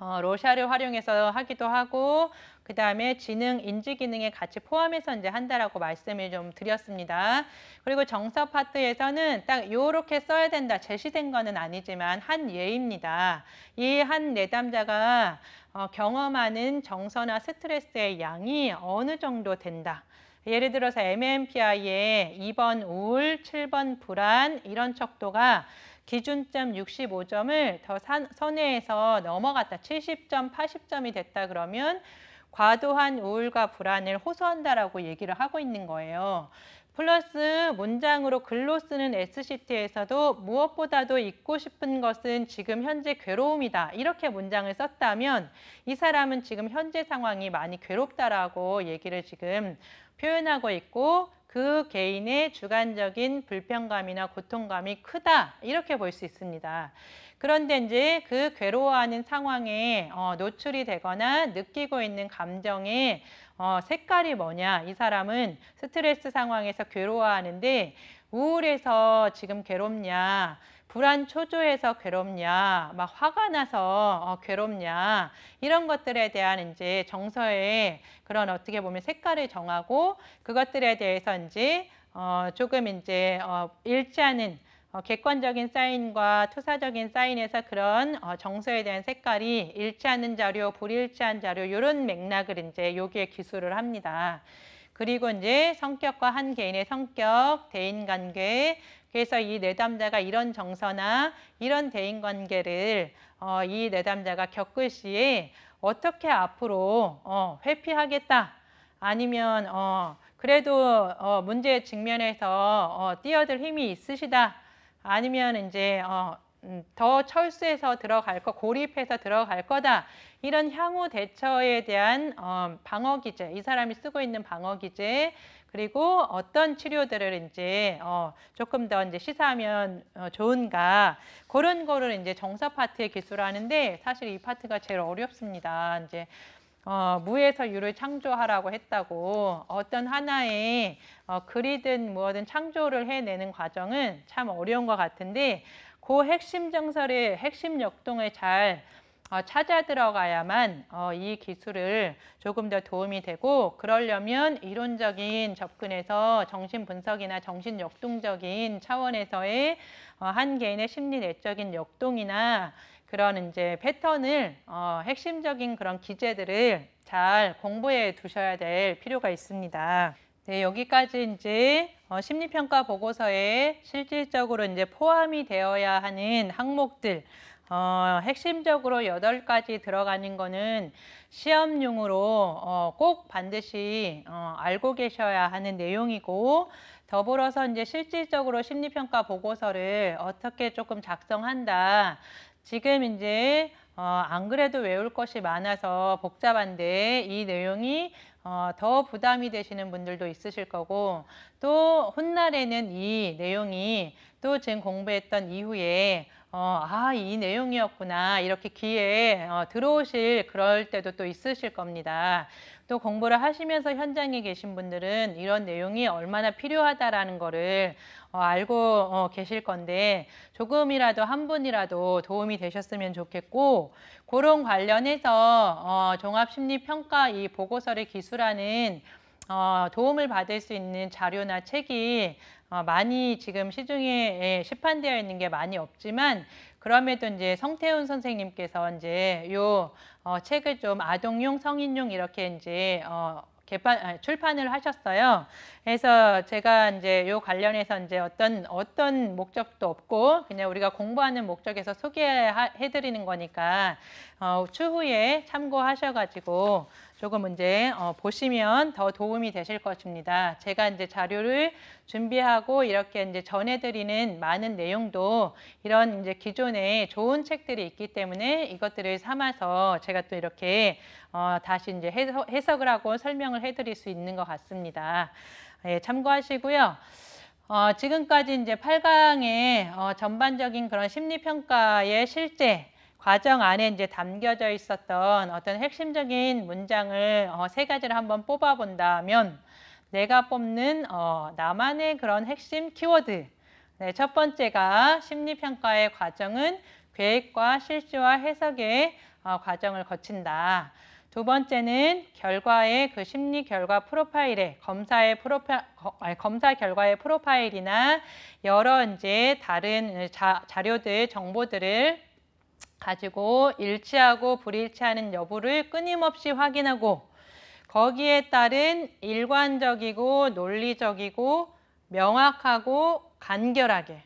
어, 로샤를 활용해서 하기도 하고 그 다음에 지능 인지 기능에 같이 포함해서 이제 한다라고 말씀을 좀 드렸습니다. 그리고 정서 파트에서는 딱 요렇게 써야 된다 제시된 거는 아니지만 한 예입니다. 이 한 내담자가 어, 경험하는 정서나 스트레스의 양이 어느 정도 된다. 예를 들어서 MMPI의 2번 우울, 7번 불안 이런 척도가 기준점 65점을 더 산, 선회에서 넘어갔다. 70점, 80점이 됐다 그러면 과도한 우울과 불안을 호소한다라고 얘기를 하고 있는 거예요. 플러스 문장으로 글로 쓰는 SCT에서도 무엇보다도 잊고 싶은 것은 지금 현재 괴로움이다. 이렇게 문장을 썼다면 이 사람은 지금 현재 상황이 많이 괴롭다라고 얘기를 지금 표현하고 있고 그 개인의 주관적인 불편감이나 고통감이 크다. 이렇게 볼 수 있습니다. 그런데 이제 그 괴로워하는 상황에 어, 노출이 되거나 느끼고 있는 감정의 어, 색깔이 뭐냐. 이 사람은 스트레스 상황에서 괴로워하는데 우울해서 지금 괴롭냐. 불안 초조해서 괴롭냐, 막 화가 나서 어, 괴롭냐, 이런 것들에 대한 이제 정서의 그런 어떻게 보면 색깔을 정하고 그것들에 대해서 이제 어, 조금 이제 어, 일치하는 어, 객관적인 사인과 투사적인 사인에서 그런 어, 정서에 대한 색깔이 일치하는 자료, 불일치한 자료 이런 맥락을 이제 여기에 기술을 합니다. 그리고 이제 성격과 한 개인의 성격, 대인관계, 그래서 이 내담자가 이런 정서나 이런 대인관계를 어, 이 내담자가 겪을 시에 어떻게 앞으로 회피하겠다 아니면 그래도 문제의 직면에서 뛰어들 힘이 있으시다 아니면 이제 어, 음, 더 철수해서 들어갈 거, 고립해서 들어갈 거다. 이런 향후 대처에 대한 어, 방어 기제, 이 사람이 쓰고 있는 방어 기제, 그리고 어떤 치료들을 이제 어, 조금 더 이제 시사하면 어, 좋은가 그런 거를 이제 정사 파트에 기술하는데 사실 이 파트가 제일 어렵습니다. 이제 어, 무에서 유를 창조하라고 했다고 어떤 하나의 어, 글이든 뭐든 창조를 해내는 과정은 참 어려운 것 같은데 그 핵심 정설의 핵심 역동을 잘 어, 찾아 들어가야만 어, 이 기술을 조금 더 도움이 되고 그러려면 이론적인 접근에서 정신 분석이나 정신 역동적인 차원에서의 어, 한 개인의 심리 내적인 역동이나 그런 이제 패턴을 어, 핵심적인 그런 기재들을잘 공부해 두셔야 될 필요가 있습니다. 네, 여기까지 이제 어, 심리평가 보고서에 실질적으로 이제 포함이 되어야 하는 항목들 어, 핵심적으로 여덟 가지 들어가는 거는 시험용으로 어, 꼭 반드시 어, 알고 계셔야 하는 내용이고 더불어서 이제 실질적으로 심리평가 보고서를 어떻게 조금 작성한다 지금 이제 어, 안 그래도 외울 것이 많아서 복잡한데 이 내용이 어, 더 부담이 되시는 분들도 있으실 거고 또 훗날에는 이 내용이 또 지금 공부했던 이후에 어, 아, 이 내용이었구나. 이렇게 귀에 어, 들어오실 그럴 때도 또 있으실 겁니다. 또 공부를 하시면서 현장에 계신 분들은 이런 내용이 얼마나 필요하다라는 거를 어, 알고 어, 계실 건데 조금이라도 한 분이라도 도움이 되셨으면 좋겠고 그런 관련해서 어, 종합심리평가 이 보고서를 기술하는 어, 도움을 받을 수 있는 자료나 책이 어, 많이 지금 시중에 예, 시판되어 있는 게 많이 없지만 그럼에도 이제 성태훈 선생님께서 이제 요 어, 책을 좀 아동용, 성인용 이렇게 이제 어, 개판 아니, 출판을 하셨어요. 그래서 제가 이제 요 관련해서 이제 어떤 어떤 목적도 없고 그냥 우리가 공부하는 목적에서 소개해 드리는 거니까 어, 추후에 참고하셔 가지고 조금 이제 어, 보시면 더 도움이 되실 것입니다. 제가 이제 자료를 준비하고 이렇게 이제 전해드리는 많은 내용도 이런 이제 기존에 좋은 책들이 있기 때문에 이것들을 삼아서 제가 또 이렇게 어, 다시 이제 해석을 하고 설명을 해드릴 수 있는 것 같습니다. 예, 참고하시고요. 어, 지금까지 이제 8강의 어, 전반적인 그런 심리평가의 실제 과정 안에 이제 담겨져 있었던 어떤 핵심적인 문장을 어, 세 가지를 한번 뽑아본다면 내가 뽑는 어, 나만의 그런 핵심 키워드 네, 첫 번째가 심리평가의 과정은 계획과 실시와 해석의 어, 과정을 거친다. 두 번째는 결과의 그 심리 결과 프로파일에 검사의 프로파 아 검사 결과의 프로파일이나 여러 이제 다른 자, 자료들 정보들을 가지고 일치하고 불일치하는 여부를 끊임없이 확인하고 거기에 따른 일관적이고 논리적이고 명확하고 간결하게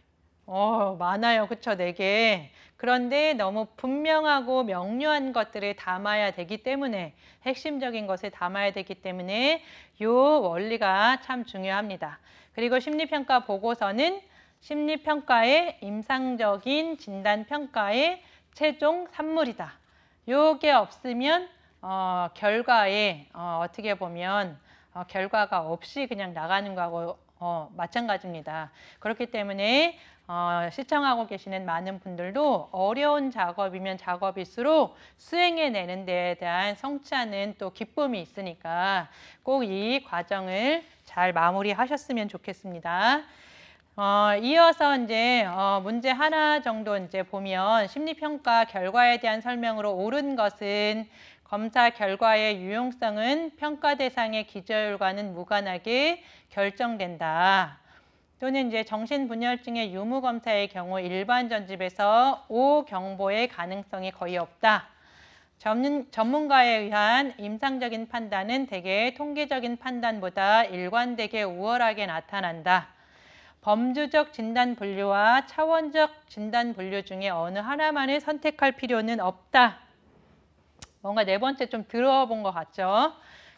어 많아요 그쵸 네 개. 그런데 너무 분명하고 명료한 것들을 담아야 되기 때문에 핵심적인 것을 담아야 되기 때문에 요 원리가 참 중요합니다. 그리고 심리평가 보고서는 심리평가의 임상적인 진단평가의 최종 산물이다. 요게 없으면 어, 결과에 어, 어떻게 보면 어, 결과가 없이 그냥 나가는 거하고 어, 마찬가지입니다. 그렇기 때문에 어, 시청하고 계시는 많은 분들도 어려운 작업이면 작업일수록 수행해 내는 데에 대한 성취하는 또 기쁨이 있으니까 꼭 이 과정을 잘 마무리하셨으면 좋겠습니다. 어, 이어서 이제 어, 문제 하나 정도 이제 보면 심리평가 결과에 대한 설명으로 옳은 것은 검사 결과의 유용성은 평가 대상의 기저율과는 무관하게 결정된다. 또는 이제 정신분열증의 유무검사의 경우 일반 전집에서 오경보의 가능성이 거의 없다. 전문가에 의한 임상적인 판단은 대개 통계적인 판단보다 일관되게 우월하게 나타난다. 범주적 진단 분류와 차원적 진단 분류 중에 어느 하나만을 선택할 필요는 없다. 뭔가 네 번째 좀 들어본 것 같죠?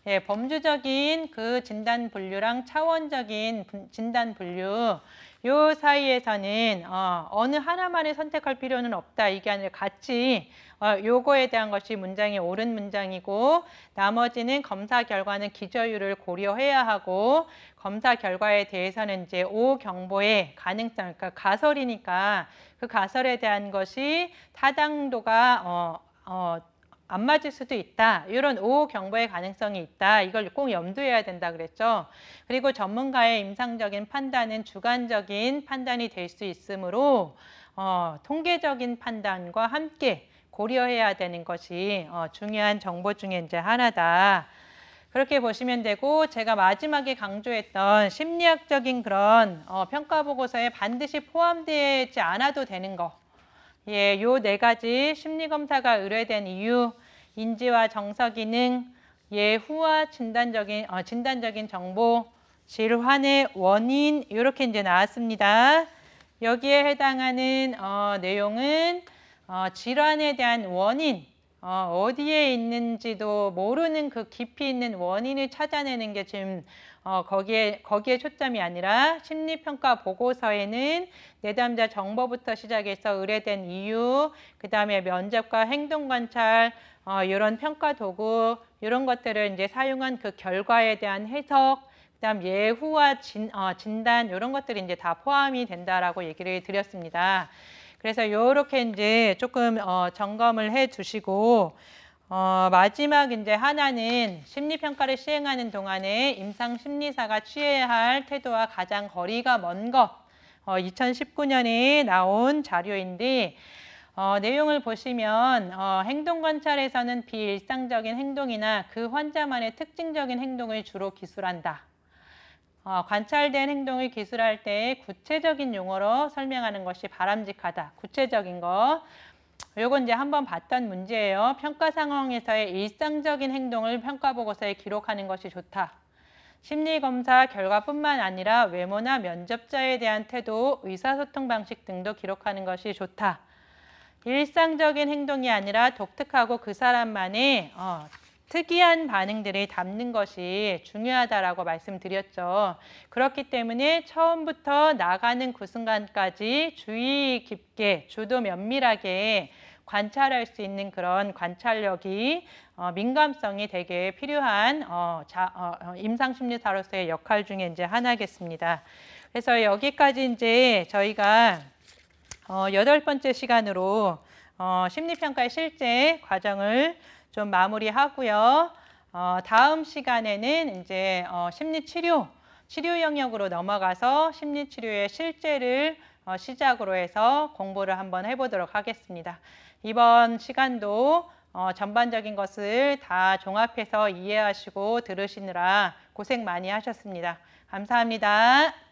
예, 범주적인 그 진단 분류랑 차원적인 진단 분류 요 사이에서는 어, 어느 하나만을 선택할 필요는 없다. 이게 아니라 같이 어, 요거에 대한 것이 문장이 옳은 문장이고 나머지는 검사 결과는 기저율을 고려해야 하고 검사 결과에 대해서는 이제 오경보의 가능성, 그러니까 가설이니까 그 가설에 대한 것이 타당도가 어, 어, 안 맞을 수도 있다. 이런 오호 경보의 가능성이 있다. 이걸 꼭 염두해야 된다 그랬죠. 그리고 전문가의 임상적인 판단은 주관적인 판단이 될 수 있으므로 어, 통계적인 판단과 함께 고려해야 되는 것이 어, 중요한 정보 중에 이제 하나다. 그렇게 보시면 되고 제가 마지막에 강조했던 심리학적인 그런 어, 평가 보고서에 반드시 포함되지 않아도 되는 거 예, 요 네 가지 심리 검사가 의뢰된 이유, 인지와 정서 기능, 예후와 진단적인 어, 진단적인 정보, 질환의 원인 요렇게 이제 나왔습니다. 여기에 해당하는 어, 내용은 어, 질환에 대한 원인, 어, 어디에 있는지도 모르는 그 깊이 있는 원인을 찾아내는 게 지금 어, 거기에, 거기에 초점이 아니라 심리평가 보고서에는 내담자 정보부터 시작해서 의뢰된 이유, 그 다음에 면접과 행동관찰, 어, 이런 평가 도구, 이런 것들을 이제 사용한 그 결과에 대한 해석, 그 다음 예후와 진, 어, 진단, 이런 것들이 이제 다 포함이 된다라고 얘기를 드렸습니다. 그래서 이렇게 이제 조금 어, 점검을 해 주시고, 어, 마지막 이제 하나는 심리평가를 시행하는 동안에 임상심리사가 취해야 할 태도와 가장 거리가 먼 것. 어, 2019년에 나온 자료인데 어, 내용을 보시면 어, 행동관찰에서는 비일상적인 행동이나 그 환자만의 특징적인 행동을 주로 기술한다. 어, 관찰된 행동을 기술할 때 구체적인 용어로 설명하는 것이 바람직하다. 구체적인 것. 요건 이제 한번 봤던 문제예요. 평가 상황에서의 일상적인 행동을 평가 보고서에 기록하는 것이 좋다. 심리검사 결과뿐만 아니라 외모나 면접자에 대한 태도, 의사소통 방식 등도 기록하는 것이 좋다. 일상적인 행동이 아니라 독특하고 그 사람만의 어, 특이한 반응들을 담는 것이 중요하다라고 말씀드렸죠. 그렇기 때문에 처음부터 나가는 그 순간까지 주의 깊게, 주도 면밀하게 관찰할 수 있는 그런 관찰력이 어, 민감성이 되게 필요한 어, 자, 어, 어 임상심리사로서의 역할 중에 이제 하나겠습니다. 그래서 여기까지 이제 저희가 어, 여덟 번째 시간으로 어, 심리평가의 실제 과정을 좀 마무리하고요. 어, 다음 시간에는 이제 어, 심리치료, 치료 영역으로 넘어가서 심리치료의 실제를 어, 시작으로 해서 공부를 한번 해보도록 하겠습니다. 이번 시간도 어, 전반적인 것을 다 종합해서 이해하시고 들으시느라 고생 많이 하셨습니다. 감사합니다.